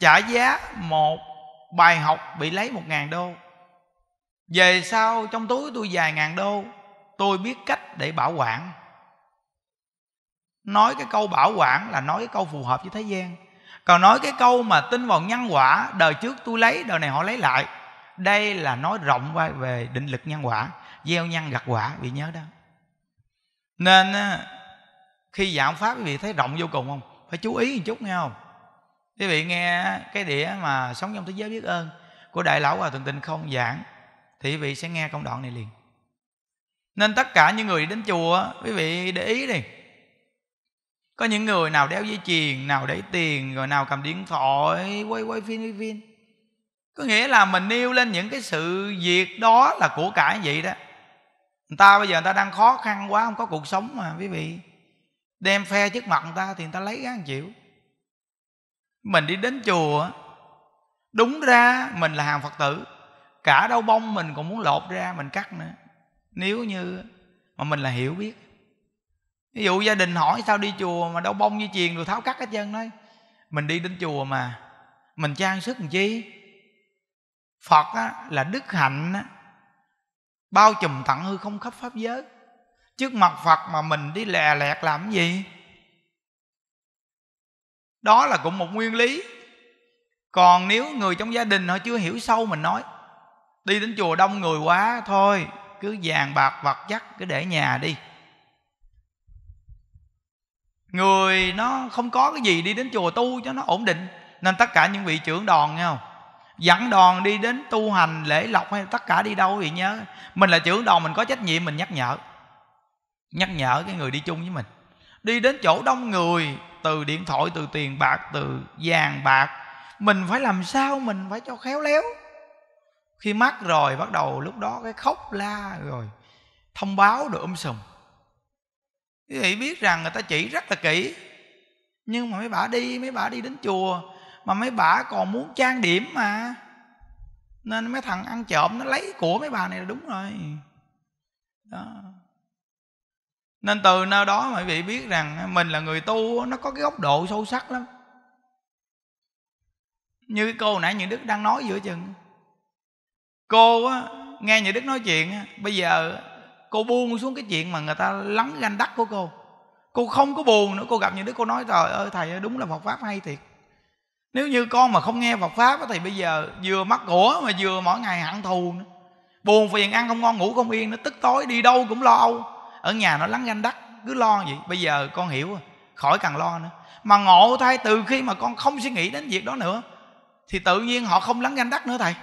trả giá một bài học bị lấy một ngàn đô về sau trong túi tôi vài ngàn đô tôi biết cách để bảo quản nói cái câu bảo quản là nói cái câu phù hợp với thế gian còn nói cái câu mà tin vào nhân quả đời trước tôi lấy đời này họ lấy lại đây là nói rộng qua về định lực nhân quả gieo nhân gặt quả bị nhớ đó nên khi giảng pháp quý vị thấy rộng vô cùng không phải chú ý một chút nghe không quý vị nghe cái đĩa mà sống trong thế giới biết ơn của đại lão hòa thượng tịnh không giảng thì quý vị sẽ nghe công đoạn này liền nên tất cả những người đến chùa quý vị để ý đi có những người nào đeo dây chuyền nào để tiền rồi nào cầm điện thoại quay quay phim quay phim có nghĩa là mình nêu lên những cái sự việc đó là của cải vậy đó người ta bây giờ người ta đang khó khăn quá không có cuộc sống mà quý vị đem phe trước mặt người ta thì người ta lấy gán chịu mình đi đến chùa đúng ra mình là hàng phật tử cả đau bông mình còn muốn lột ra mình cắt nữa nếu như mà mình là hiểu biết ví dụ gia đình hỏi sao đi chùa mà đâu bông dây chuyền rồi tháo cắt hết chân đấy mình đi đến chùa mà mình trang sức làm chi phật á, là đức hạnh á, bao trùm tận hư không khắp pháp giới trước mặt phật mà mình đi lè lẹt làm gì đó là cũng một nguyên lý còn nếu người trong gia đình họ chưa hiểu sâu mình nói đi đến chùa đông người quá thôi cứ vàng bạc vật chất cứ để nhà đi người nó không có cái gì đi đến chùa tu cho nó ổn định nên tất cả những vị trưởng đoàn nghe không dẫn đoàn đi đến tu hành lễ lọc hay tất cả đi đâu thì nhớ mình là trưởng đoàn mình có trách nhiệm mình nhắc nhở nhắc nhở cái người đi chung với mình đi đến chỗ đông người từ điện thoại từ tiền bạc từ vàng bạc mình phải làm sao mình phải cho khéo léo khi mắc rồi bắt đầu lúc đó cái khóc la rồi thông báo được um sùm quý vị biết rằng người ta chỉ rất là kỹ nhưng mà mấy bà đi mấy bà đi đến chùa mà mấy bà còn muốn trang điểm mà nên mấy thằng ăn trộm nó lấy của mấy bà này là đúng rồi đó nên từ nơi đó mà quý vị biết rằng mình là người tu nó có cái góc độ sâu sắc lắm như cái cô nãy như đức đang nói giữa chừng cô á nghe như đức nói chuyện bây giờ cô buông xuống cái chuyện mà người ta lắng ganh đắc của cô cô không có buồn nữa cô gặp những đứa cô nói trời ơi thầy ơi, đúng là phật pháp hay thiệt nếu như con mà không nghe phật pháp thì bây giờ vừa mắc của mà vừa mỗi ngày hận thù nữa buồn phiền ăn không ngon ngủ không yên nó tức tối đi đâu cũng lo âu ở nhà nó lắng ganh đắc cứ lo vậy bây giờ con hiểu rồi khỏi cần lo nữa mà ngộ thay từ khi mà con không suy nghĩ đến việc đó nữa thì tự nhiên họ không lắng ganh đắc nữa thầy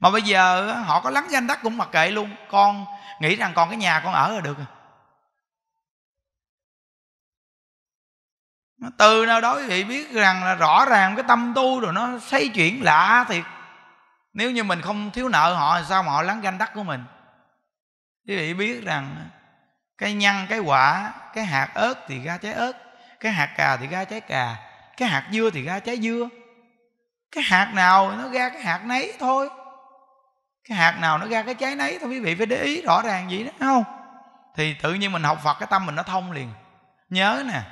mà bây giờ họ có lắng danh đất cũng mặc kệ luôn con nghĩ rằng còn cái nhà con ở là được từ nào đó quý vị biết rằng là rõ ràng cái tâm tu rồi nó xây chuyển lạ thiệt nếu như mình không thiếu nợ họ thì sao mà họ lắng danh đất của mình quý vị biết rằng cái nhân cái quả cái hạt ớt thì ra trái ớt cái hạt cà thì ra trái cà cái hạt dưa thì ra trái dưa cái hạt nào nó ra cái hạt nấy thôi cái hạt nào nó ra cái trái nấy thôi quý vị phải để ý rõ ràng vậy đó không thì tự nhiên mình học phật cái tâm mình nó thông liền nhớ nè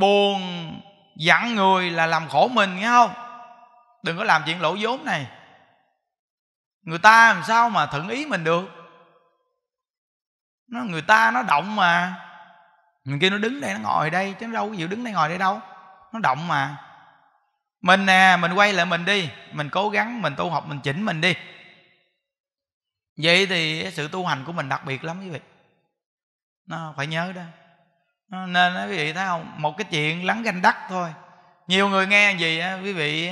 buồn dặn người là làm khổ mình nghe không đừng có làm chuyện lỗ vốn này người ta làm sao mà thuận ý mình được nó người ta nó động mà người kia nó đứng đây nó ngồi đây chứ nó đâu có chịu đứng đây ngồi đây đâu nó động mà mình nè mình quay lại mình đi mình cố gắng mình tu học mình chỉnh mình đi vậy thì sự tu hành của mình đặc biệt lắm quý vị nó phải nhớ đó nên quý vị thấy không một cái chuyện lắng ganh đắc thôi nhiều người nghe gì á quý vị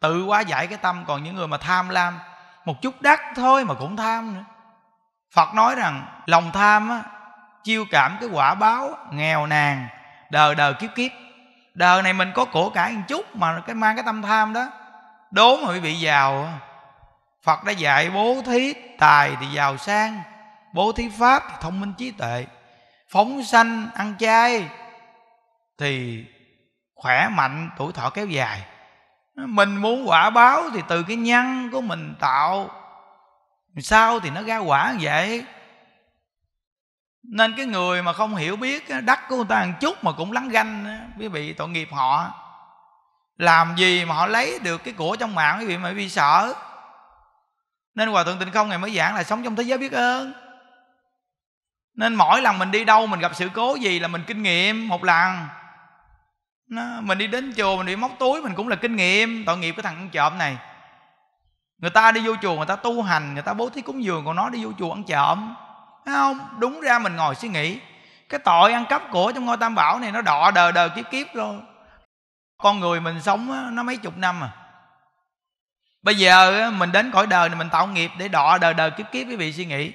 tự quá giải cái tâm còn những người mà tham lam một chút đắc thôi mà cũng tham nữa phật nói rằng lòng tham á chiêu cảm cái quả báo nghèo nàn đời đời kiếp kiếp đời này mình có của cải một chút mà cái mang cái tâm tham đó đốn mà bị giàu phật đã dạy bố thí tài thì giàu sang bố thí pháp thì thông minh trí tuệ phóng sanh ăn chay thì khỏe mạnh tuổi thọ kéo dài mình muốn quả báo thì từ cái nhân của mình tạo sao thì nó ra quả vậy nên cái người mà không hiểu biết đắc của người ta một chút mà cũng lắng ganh quý vị tội nghiệp họ làm gì mà họ lấy được cái của trong mạng quý vị mà bị sợ nên hòa thượng tịnh không ngày mới giảng là sống trong thế giới biết ơn nên mỗi lần mình đi đâu mình gặp sự cố gì là mình kinh nghiệm một lần nó, mình đi đến chùa mình bị móc túi mình cũng là kinh nghiệm tội nghiệp cái thằng ăn trộm này người ta đi vô chùa người ta tu hành người ta bố thí cúng dường còn nó đi vô chùa ăn trộm phải không đúng ra mình ngồi suy nghĩ cái tội ăn cắp của trong ngôi tam bảo này nó đọ đời đời kiếp kiếp rồi con người mình sống nó mấy chục năm à bây giờ mình đến cõi đời này mình tạo nghiệp để đọ đời đời kiếp kiếp quý vị suy nghĩ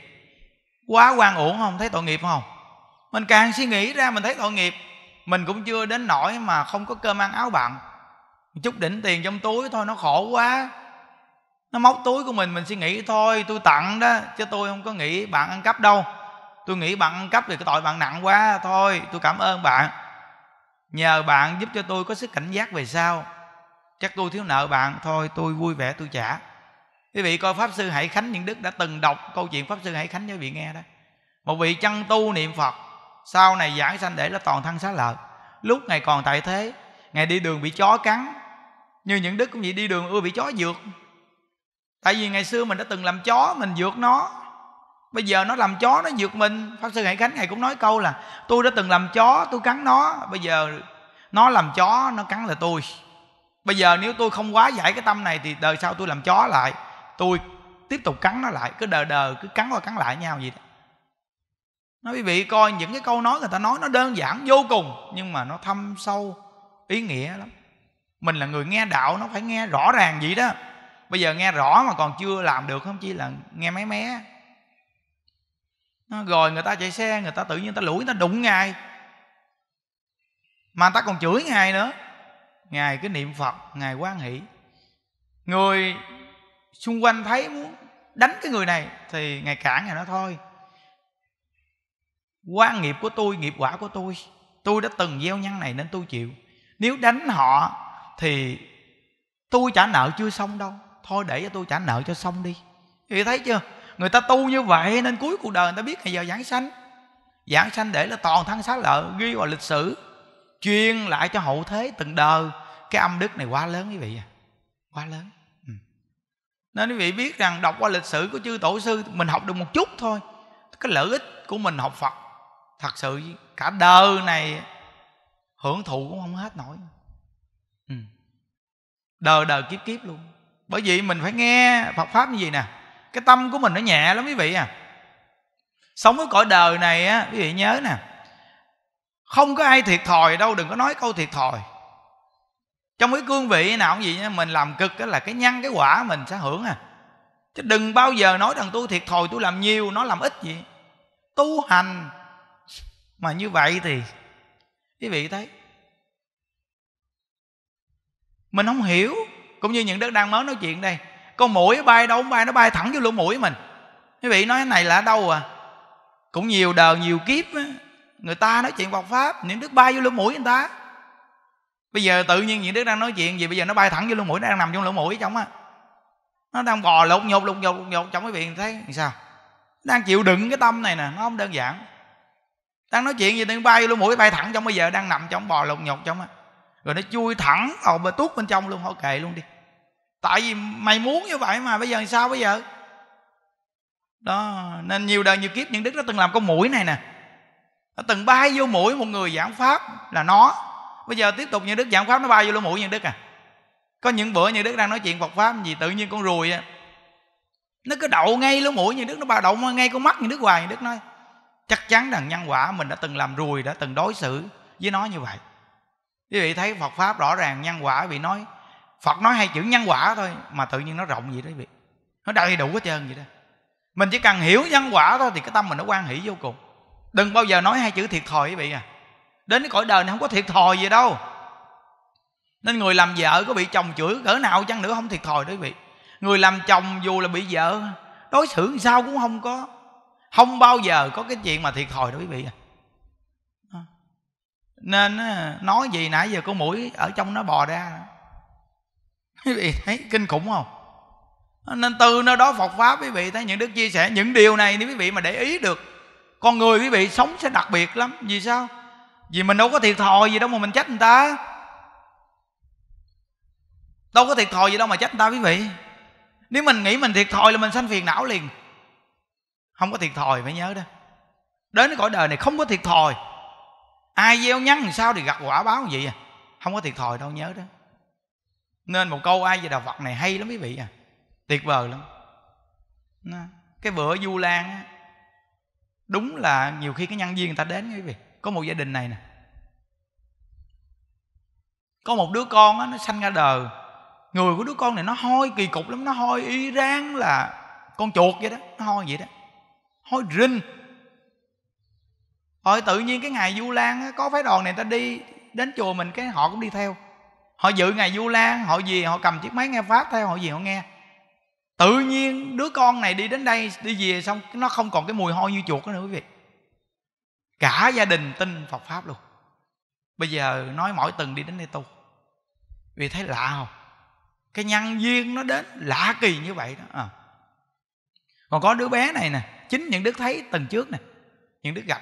quá quan uổng không thấy tội nghiệp không mình càng suy nghĩ ra mình thấy tội nghiệp mình cũng chưa đến nỗi mà không có cơm ăn áo bặn chút đỉnh tiền trong túi thôi nó khổ quá nó móc túi của mình mình suy nghĩ thôi tôi tặng đó chứ tôi không có nghĩ bạn ăn cắp đâu tôi nghĩ bạn ăn cắp thì cái tội bạn nặng quá thôi tôi cảm ơn bạn nhờ bạn giúp cho tôi có sức cảnh giác về sau chắc tôi thiếu nợ bạn thôi tôi vui vẻ tôi trả quý vị coi pháp sư hải khánh những đức đã từng đọc câu chuyện pháp sư hải khánh cho vị nghe đó một vị chân tu niệm phật sau này giải sanh để là toàn thân xá lợi lúc ngày còn tại thế ngày đi đường bị chó cắn như những đức cũng vậy đi đường ưa bị chó dược tại vì ngày xưa mình đã từng làm chó mình vượt nó bây giờ nó làm chó nó vượt mình pháp sư hải khánh ngày cũng nói câu là tôi đã từng làm chó tôi cắn nó bây giờ nó làm chó nó cắn là tôi bây giờ nếu tôi không quá giải cái tâm này thì đời sau tôi làm chó lại tôi tiếp tục cắn nó lại cứ đờ đờ cứ cắn qua cắn lại nhau vậy đó nói quý vị coi những cái câu nói người ta nói nó đơn giản vô cùng nhưng mà nó thâm sâu ý nghĩa lắm mình là người nghe đạo nó phải nghe rõ ràng vậy đó bây giờ nghe rõ mà còn chưa làm được không chỉ là nghe máy mé rồi người ta chạy xe người ta tự nhiên người ta lủi người ta đụng ngài mà người ta còn chửi ngài nữa ngài cứ niệm phật ngài quan hỷ người xung quanh thấy muốn đánh cái người này thì ngài cản ngài nói thôi quan nghiệp của tôi nghiệp quả của tôi tôi đã từng gieo nhân này nên tôi chịu nếu đánh họ thì tôi trả nợ chưa xong đâu thôi để cho tôi trả nợ cho xong đi thì thấy chưa người ta tu như vậy nên cuối cuộc đời người ta biết ngày giờ giảng sanh giảng sanh để là toàn thân xá lợi ghi vào lịch sử truyền lại cho hậu thế từng đời cái âm đức này quá lớn quý vị à quá lớn ừ. nên quý vị biết rằng đọc qua lịch sử của chư tổ sư mình học được một chút thôi cái lợi ích của mình học phật thật sự cả đời này hưởng thụ cũng không hết nổi ừ. đời đời kiếp kiếp luôn bởi vì mình phải nghe phật pháp như vậy nè cái tâm của mình nó nhẹ lắm quý vị à sống với cõi đời này á quý vị nhớ nè không có ai thiệt thòi đâu đừng có nói câu thiệt thòi trong cái cương vị nào cũng vậy mình làm cực đó là cái nhân cái quả mình sẽ hưởng à chứ đừng bao giờ nói rằng tôi thiệt thòi tôi làm nhiều nó làm ít gì tu hành mà như vậy thì quý vị thấy mình không hiểu cũng như những đứa đang mới nói chuyện đây con mũi bay đâu bay nó bay thẳng vô lỗ mũi mình quý vị nói cái này là đâu à cũng nhiều đời nhiều kiếp á, người ta nói chuyện bọc pháp những đứa bay vô lỗ mũi người ta bây giờ tự nhiên những đứa đang nói chuyện gì bây giờ nó bay thẳng vô lỗ mũi nó đang nằm trong lỗ mũi trong á nó đang bò lột nhột lột nhột lột nhột trong quý vị thấy sao đang chịu đựng cái tâm này nè nó không đơn giản đang nói chuyện gì tự bay vô lỗ mũi bay thẳng trong bây giờ đang nằm trong bò lột nhột trong á rồi nó chui thẳng đầu mà tuốt bên trong luôn thôi kệ luôn đi tại vì mày muốn như vậy mà bây giờ sao bây giờ đó nên nhiều đời nhiều kiếp những đức nó từng làm con mũi này nè nó từng bay vô mũi một người giảng pháp là nó bây giờ tiếp tục những đức giảng pháp nó bay vô lỗ mũi những đức à có những bữa như đức đang nói chuyện phật pháp gì tự nhiên con ruồi á nó cứ đậu ngay lỗ mũi như đức nó bay đậu ngay con mắt như đức hoài như đức nói chắc chắn rằng nhân quả mình đã từng làm ruồi đã từng đối xử với nó như vậy quý vị thấy phật pháp rõ ràng nhân quả quý vị nói phật nói hai chữ nhân quả thôi mà tự nhiên nó rộng vậy đó quý vị nó đầy đủ hết trơn vậy đó mình chỉ cần hiểu nhân quả thôi thì cái tâm mình nó quan hỷ vô cùng đừng bao giờ nói hai chữ thiệt thòi quý vị à đến cõi đời này không có thiệt thòi gì đâu nên người làm vợ có bị chồng chửi cỡ nào chăng nữa không thiệt thòi đó quý vị người làm chồng dù là bị vợ đối xử sao cũng không có không bao giờ có cái chuyện mà thiệt thòi đó quý vị à nên nói gì nãy giờ con mũi ở trong nó bò ra quý vị thấy kinh khủng không nên từ nơi đó phật pháp quý vị thấy những đức chia sẻ những điều này nếu quý vị mà để ý được con người quý vị sống sẽ đặc biệt lắm vì sao vì mình đâu có thiệt thòi gì đâu mà mình trách người ta đâu có thiệt thòi gì đâu mà trách người ta quý vị nếu mình nghĩ mình thiệt thòi là mình sanh phiền não liền không có thiệt thòi phải nhớ đó đến cái cõi đời này không có thiệt thòi ai gieo nhắn làm sao thì gặt quả báo gì à không có thiệt thòi đâu nhớ đó nên một câu ai về đạo phật này hay lắm quý vị à tuyệt vời lắm cái bữa du lan á đúng là nhiều khi cái nhân viên người ta đến quý vị có một gia đình này nè có một đứa con á nó sanh ra đời người của đứa con này nó hôi kỳ cục lắm nó hôi y rang là con chuột vậy đó nó hôi vậy đó hôi rinh hồi tự nhiên cái ngày Du Lan có phái đoàn này ta đi đến chùa mình cái họ cũng đi theo. Họ dự ngày Du Lan, họ gì họ cầm chiếc máy nghe pháp theo họ gì họ nghe. Tự nhiên đứa con này đi đến đây đi về xong nó không còn cái mùi hôi như chuột nữa quý vị. Cả gia đình tin Phật pháp luôn. Bây giờ nói mỗi tuần đi đến đây tu. Vì thấy lạ không? Cái nhân duyên nó đến lạ kỳ như vậy đó. À. Còn có đứa bé này nè, chính những đứa thấy tuần trước nè, những đứa gặp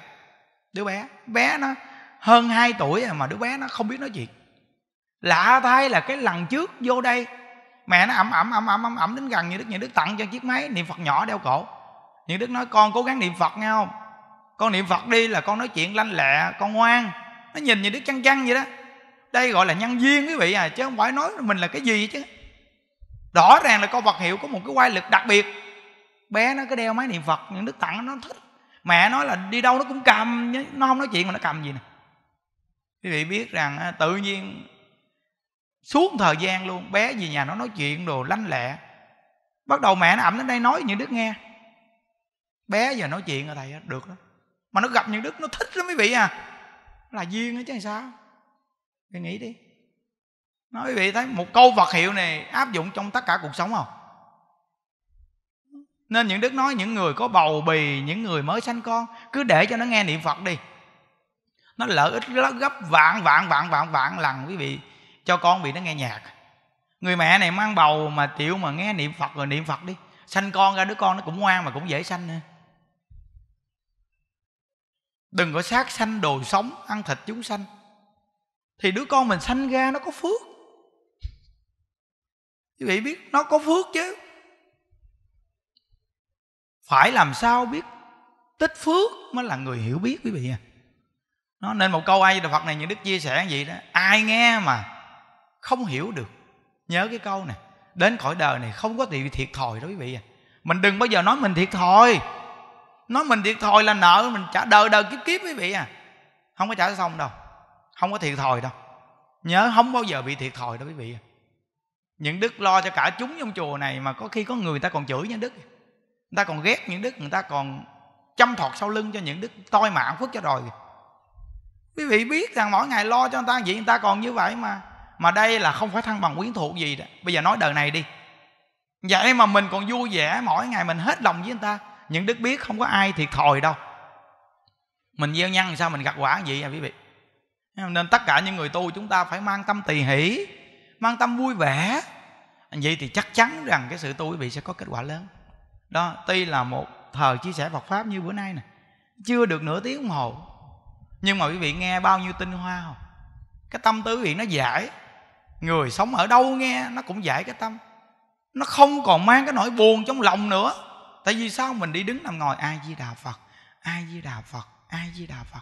đứa bé bé nó hơn 2 tuổi à mà đứa bé nó không biết nói chuyện lạ thay là cái lần trước vô đây mẹ nó ẩm ẩm ẩm ẩm ẩm ẩm đến gần như đức như đức tặng cho chiếc máy niệm phật nhỏ đeo cổ như đức nói con cố gắng niệm phật nghe không con niệm phật đi là con nói chuyện lanh lẹ con ngoan nó nhìn như đức chăn chăn vậy đó đây gọi là nhân duyên quý vị à chứ không phải nói mình là cái gì chứ rõ ràng là con vật hiệu có một cái quay lực đặc biệt bé nó cứ đeo máy niệm phật những đức tặng nó thích mẹ nói là đi đâu nó cũng cầm nó không nói chuyện mà nó cầm gì nè quý vị biết rằng tự nhiên suốt thời gian luôn bé về nhà nó nói chuyện đồ lanh lẹ bắt đầu mẹ nó ẩm đến đây nói những đức nghe bé giờ nói chuyện ở thầy được đó mà nó gặp những đức nó thích lắm quý vị à là duyên đó chứ sao thì nghĩ đi nói quý vị thấy một câu vật hiệu này áp dụng trong tất cả cuộc sống không nên những đức nói những người có bầu bì những người mới sanh con cứ để cho nó nghe niệm phật đi nó lợi ích nó gấp vạn vạn vạn vạn vạn lần quý vị cho con bị nó nghe nhạc người mẹ này mang bầu mà chịu mà nghe niệm phật rồi niệm phật đi sanh con ra đứa con nó cũng ngoan mà cũng dễ sanh nữa đừng có sát sanh đồ sống ăn thịt chúng sanh thì đứa con mình sanh ra nó có phước quý vị biết nó có phước chứ phải làm sao biết tích phước mới là người hiểu biết quý vị à nó nên một câu ai Phật này những đức chia sẻ gì đó ai nghe mà không hiểu được nhớ cái câu này đến khỏi đời này không có bị thiệt thòi đó quý vị à mình đừng bao giờ nói mình thiệt thòi nói mình thiệt thòi là nợ mình trả đời đời kiếp kiếp quý vị à không có trả xong đâu không có thiệt thòi đâu nhớ không bao giờ bị thiệt thòi đâu quý vị à những đức lo cho cả chúng trong chùa này mà có khi có người ta còn chửi nhân đức người ta còn ghét những đức người ta còn chăm thọt sau lưng cho những đức toi mạ phước cho rồi quý vị biết rằng mỗi ngày lo cho người ta vậy người ta còn như vậy mà mà đây là không phải thăng bằng quyến thuộc gì đó bây giờ nói đời này đi vậy mà mình còn vui vẻ mỗi ngày mình hết lòng với người ta những đức biết không có ai thiệt thòi đâu mình gieo nhân sao mình gặt quả vậy à quý vị nên tất cả những người tu chúng ta phải mang tâm tỳ hỷ mang tâm vui vẻ vậy thì chắc chắn rằng cái sự tu quý vị sẽ có kết quả lớn đó tuy là một thờ chia sẻ Phật pháp như bữa nay nè chưa được nửa tiếng đồng hồ nhưng mà quý vị nghe bao nhiêu tinh hoa không cái tâm tư quý vị nó giải người sống ở đâu nghe nó cũng giải cái tâm nó không còn mang cái nỗi buồn trong lòng nữa tại vì sao mình đi đứng nằm ngồi ai di đà phật ai di đà phật ai di đà phật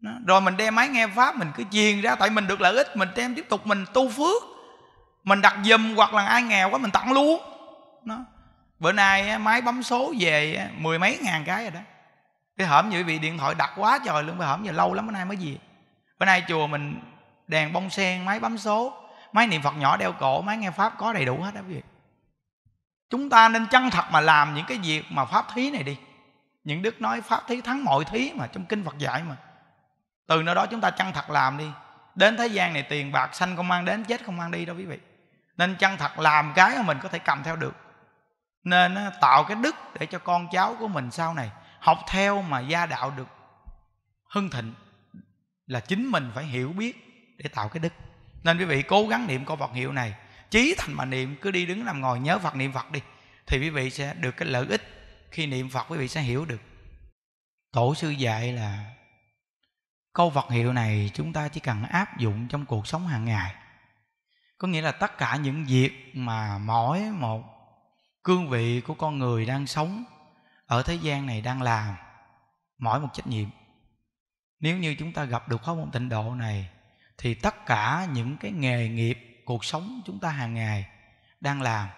đó. rồi mình đem máy nghe pháp mình cứ chiền ra tại mình được lợi ích mình đem tiếp tục mình tu phước mình đặt giùm hoặc là ai nghèo quá mình tặng luôn nó bữa nay máy bấm số về mười mấy ngàn cái rồi đó cái hởm như vị điện thoại đặt quá trời luôn cái hởm giờ lâu lắm bữa nay mới gì bữa nay chùa mình đèn bông sen máy bấm số máy niệm phật nhỏ đeo cổ máy nghe pháp có đầy đủ hết đó quý vị chúng ta nên chân thật mà làm những cái việc mà pháp thí này đi những đức nói pháp thí thắng mọi thí mà trong kinh phật dạy mà từ nơi đó chúng ta chân thật làm đi đến thế gian này tiền bạc xanh không mang đến chết không mang đi đâu quý vị nên chân thật làm cái mà mình có thể cầm theo được nên tạo cái đức để cho con cháu của mình sau này học theo mà gia đạo được hưng thịnh là chính mình phải hiểu biết để tạo cái đức nên quý vị cố gắng niệm câu Phật hiệu này Chí thành mà niệm cứ đi đứng nằm ngồi nhớ Phật niệm Phật đi Thì quý vị sẽ được cái lợi ích Khi niệm Phật quý vị sẽ hiểu được Tổ sư dạy là Câu Phật hiệu này chúng ta chỉ cần áp dụng trong cuộc sống hàng ngày Có nghĩa là tất cả những việc mà mỗi một cương vị của con người đang sống ở thế gian này đang làm mỗi một trách nhiệm nếu như chúng ta gặp được khóa môn tịnh độ này thì tất cả những cái nghề nghiệp cuộc sống chúng ta hàng ngày đang làm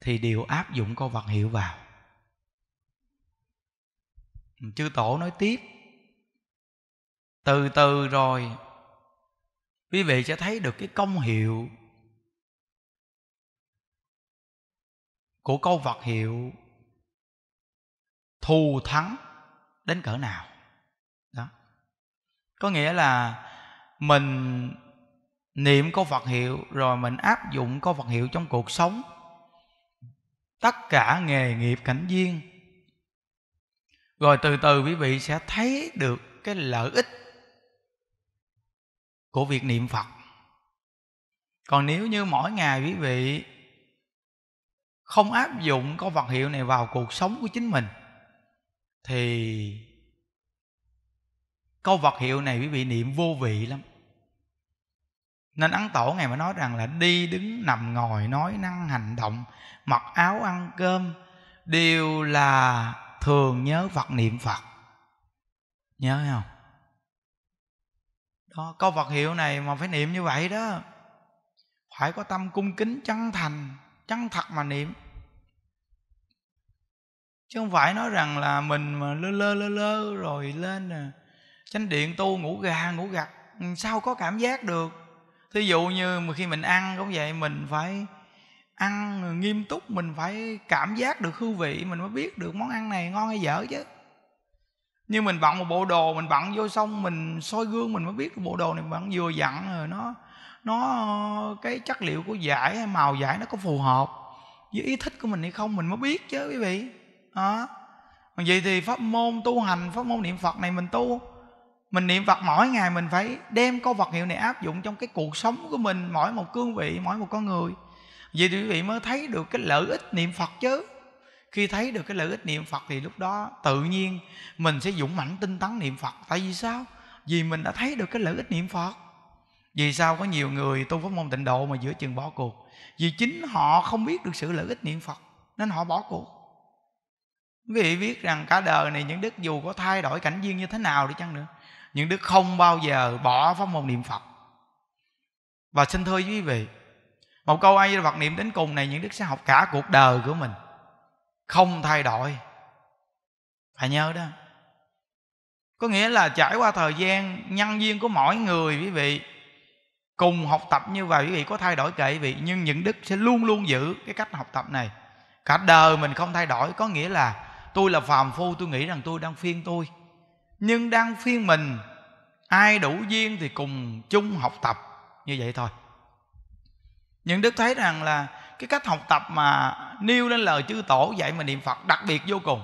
thì đều áp dụng câu vật hiệu vào chư tổ nói tiếp từ từ rồi quý vị sẽ thấy được cái công hiệu của câu vật hiệu thù thắng đến cỡ nào đó có nghĩa là mình niệm câu phật hiệu rồi mình áp dụng câu phật hiệu trong cuộc sống tất cả nghề nghiệp cảnh viên rồi từ từ quý vị sẽ thấy được cái lợi ích của việc niệm phật còn nếu như mỗi ngày quý vị không áp dụng câu vật hiệu này vào cuộc sống của chính mình thì câu vật hiệu này quý vị niệm vô vị lắm nên ấn tổ ngày mà nói rằng là đi đứng nằm ngồi nói năng hành động mặc áo ăn cơm đều là thường nhớ vật niệm phật nhớ không đó câu vật hiệu này mà phải niệm như vậy đó phải có tâm cung kính chân thành chân thật mà niệm chứ không phải nói rằng là mình mà lơ lơ lơ lơ rồi lên à, chánh điện tu ngủ gà ngủ gật ừ, sao có cảm giác được thí dụ như mà khi mình ăn cũng vậy mình phải ăn nghiêm túc mình phải cảm giác được hương vị mình mới biết được món ăn này ngon hay dở chứ như mình bận một bộ đồ mình bận vô xong mình soi gương mình mới biết bộ đồ này bận vừa dặn rồi nó nó cái chất liệu của giải hay màu giải nó có phù hợp với ý thích của mình hay không mình mới biết chứ quý vị đó à. vậy thì pháp môn tu hành pháp môn niệm phật này mình tu mình niệm phật mỗi ngày mình phải đem câu vật hiệu này áp dụng trong cái cuộc sống của mình mỗi một cương vị mỗi một con người vậy thì quý vị mới thấy được cái lợi ích niệm phật chứ khi thấy được cái lợi ích niệm phật thì lúc đó tự nhiên mình sẽ dũng mãnh tinh tấn niệm phật tại vì sao vì mình đã thấy được cái lợi ích niệm phật vì sao có nhiều người tu pháp môn tịnh độ mà giữa chừng bỏ cuộc vì chính họ không biết được sự lợi ích niệm phật nên họ bỏ cuộc quý vị biết rằng cả đời này những đức dù có thay đổi cảnh duyên như thế nào đi chăng nữa những đức không bao giờ bỏ pháp môn niệm phật và xin thưa quý vị một câu ai vật niệm đến cùng này những đức sẽ học cả cuộc đời của mình không thay đổi phải nhớ đó có nghĩa là trải qua thời gian nhân duyên của mỗi người quý vị cùng học tập như vậy quý vị có thay đổi kệ vị nhưng những đức sẽ luôn luôn giữ cái cách học tập này cả đời mình không thay đổi có nghĩa là tôi là phàm phu tôi nghĩ rằng tôi đang phiên tôi nhưng đang phiên mình ai đủ duyên thì cùng chung học tập như vậy thôi những đức thấy rằng là cái cách học tập mà nêu lên lời chư tổ dạy mà niệm phật đặc biệt vô cùng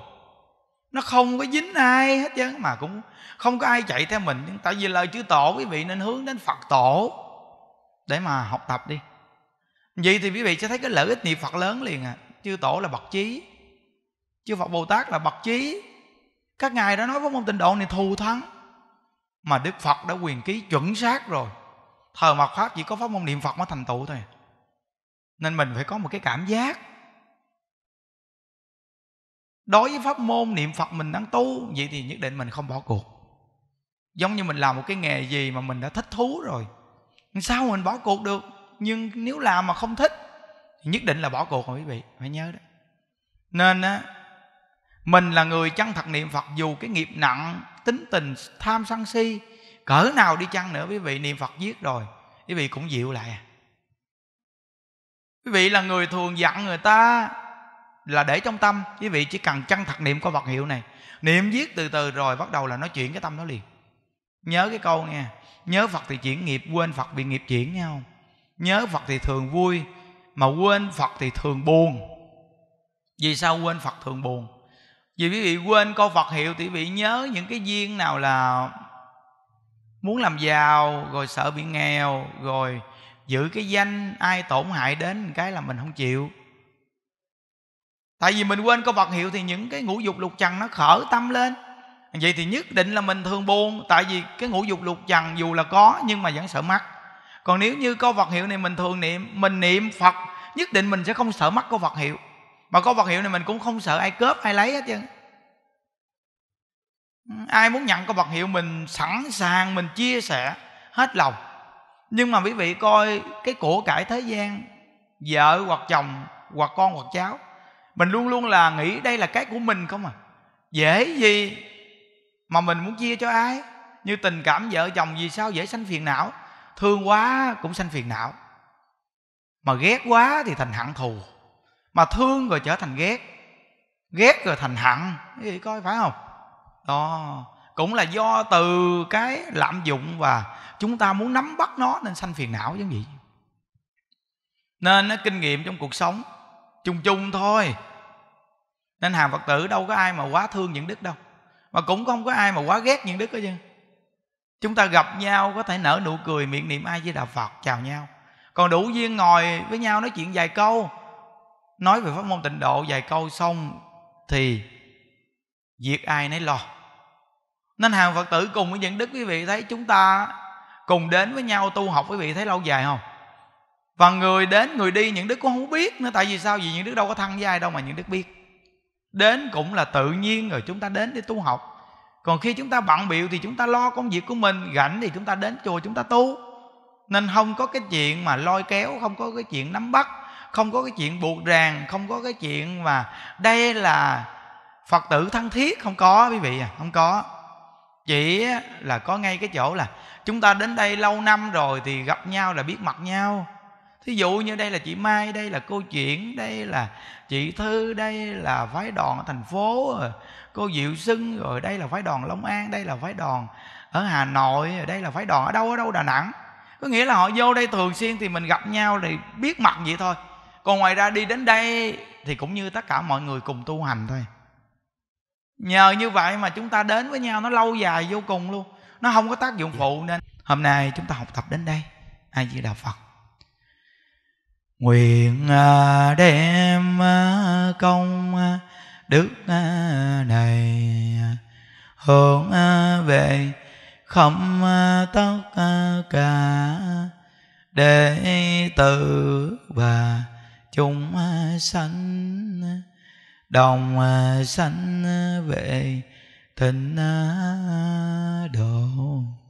nó không có dính ai hết chứ mà cũng không có ai chạy theo mình tại vì lời chư tổ quý vị nên hướng đến phật tổ để mà học tập đi vậy thì quý vị sẽ thấy cái lợi ích niệm phật lớn liền à chư tổ là bậc trí chư phật bồ tát là bậc trí các ngài đã nói với môn tịnh độ này thù thắng mà đức phật đã quyền ký chuẩn xác rồi thờ mặt pháp chỉ có pháp môn niệm phật mới thành tựu thôi nên mình phải có một cái cảm giác đối với pháp môn niệm phật mình đang tu vậy thì nhất định mình không bỏ cuộc giống như mình làm một cái nghề gì mà mình đã thích thú rồi sao mình bỏ cuộc được nhưng nếu làm mà không thích thì nhất định là bỏ cuộc rồi quý vị phải nhớ đó nên á mình là người chân thật niệm phật dù cái nghiệp nặng tính tình tham sân si cỡ nào đi chăng nữa quý vị niệm phật giết rồi quý vị cũng dịu lại à. quý vị là người thường dặn người ta là để trong tâm quý vị chỉ cần chân thật niệm có vật hiệu này niệm giết từ từ rồi bắt đầu là nói chuyện cái tâm nó liền nhớ cái câu nghe nhớ phật thì chuyển nghiệp quên phật bị nghiệp chuyển nhau nhớ phật thì thường vui mà quên phật thì thường buồn vì sao quên phật thường buồn vì quý vị quên câu phật hiệu thì quý vị nhớ những cái duyên nào là muốn làm giàu rồi sợ bị nghèo rồi giữ cái danh ai tổn hại đến cái là mình không chịu tại vì mình quên câu phật hiệu thì những cái ngũ dục lục trần nó khởi tâm lên vậy thì nhất định là mình thường buồn tại vì cái ngũ dục lục trần dù là có nhưng mà vẫn sợ mắt còn nếu như có vật hiệu này mình thường niệm mình niệm phật nhất định mình sẽ không sợ mắt có vật hiệu mà có vật hiệu này mình cũng không sợ ai cướp ai lấy hết chứ. Ừ, ai muốn nhận có vật hiệu mình sẵn sàng mình chia sẻ hết lòng nhưng mà quý vị coi cái của cải thế gian vợ hoặc chồng hoặc con hoặc cháu mình luôn luôn là nghĩ đây là cái của mình không à dễ gì mà mình muốn chia cho ai như tình cảm vợ chồng vì sao dễ sanh phiền não thương quá cũng sanh phiền não mà ghét quá thì thành hận thù mà thương rồi trở thành ghét ghét rồi thành hận cái gì coi phải không đó cũng là do từ cái lạm dụng và chúng ta muốn nắm bắt nó nên sanh phiền não giống vậy nên nó kinh nghiệm trong cuộc sống chung chung thôi nên hàng phật tử đâu có ai mà quá thương những đức đâu mà cũng không có ai mà quá ghét những đức hết chứ chúng ta gặp nhau có thể nở nụ cười miệng niệm ai với đạo phật chào nhau còn đủ duyên ngồi với nhau nói chuyện vài câu nói về pháp môn tịnh độ vài câu xong thì việc ai nấy lo nên hàng phật tử cùng với những đức quý vị thấy chúng ta cùng đến với nhau tu học quý vị thấy lâu dài không và người đến người đi những đức cũng không biết nữa tại vì sao vì những đức đâu có thân với ai đâu mà những đức biết đến cũng là tự nhiên rồi chúng ta đến để tu học còn khi chúng ta bận biệu thì chúng ta lo công việc của mình rảnh thì chúng ta đến chùa chúng ta tu nên không có cái chuyện mà lôi kéo không có cái chuyện nắm bắt không có cái chuyện buộc ràng không có cái chuyện mà đây là phật tử thân thiết không có quý vị à không có chỉ là có ngay cái chỗ là chúng ta đến đây lâu năm rồi thì gặp nhau là biết mặt nhau thí dụ như đây là chị mai đây là cô chuyển đây là chị thư đây là phái đoàn ở thành phố ờ, cô diệu sưng rồi đây là phái đoàn long an đây là phái đoàn ở hà nội ờ, đây là phái đoàn ở đâu ở đâu đà nẵng có nghĩa là họ vô đây thường xuyên thì mình gặp nhau thì biết mặt vậy thôi còn ngoài ra đi đến đây thì cũng như tất cả mọi người cùng tu hành thôi nhờ như vậy mà chúng ta đến với nhau nó lâu dài vô cùng luôn nó không có tác dụng phụ nên hôm nay chúng ta học tập đến đây ai di đà phật nguyện à, đem à, công à, đức này hướng về khắp tất cả đệ tử và chúng sanh đồng sanh về thịnh độ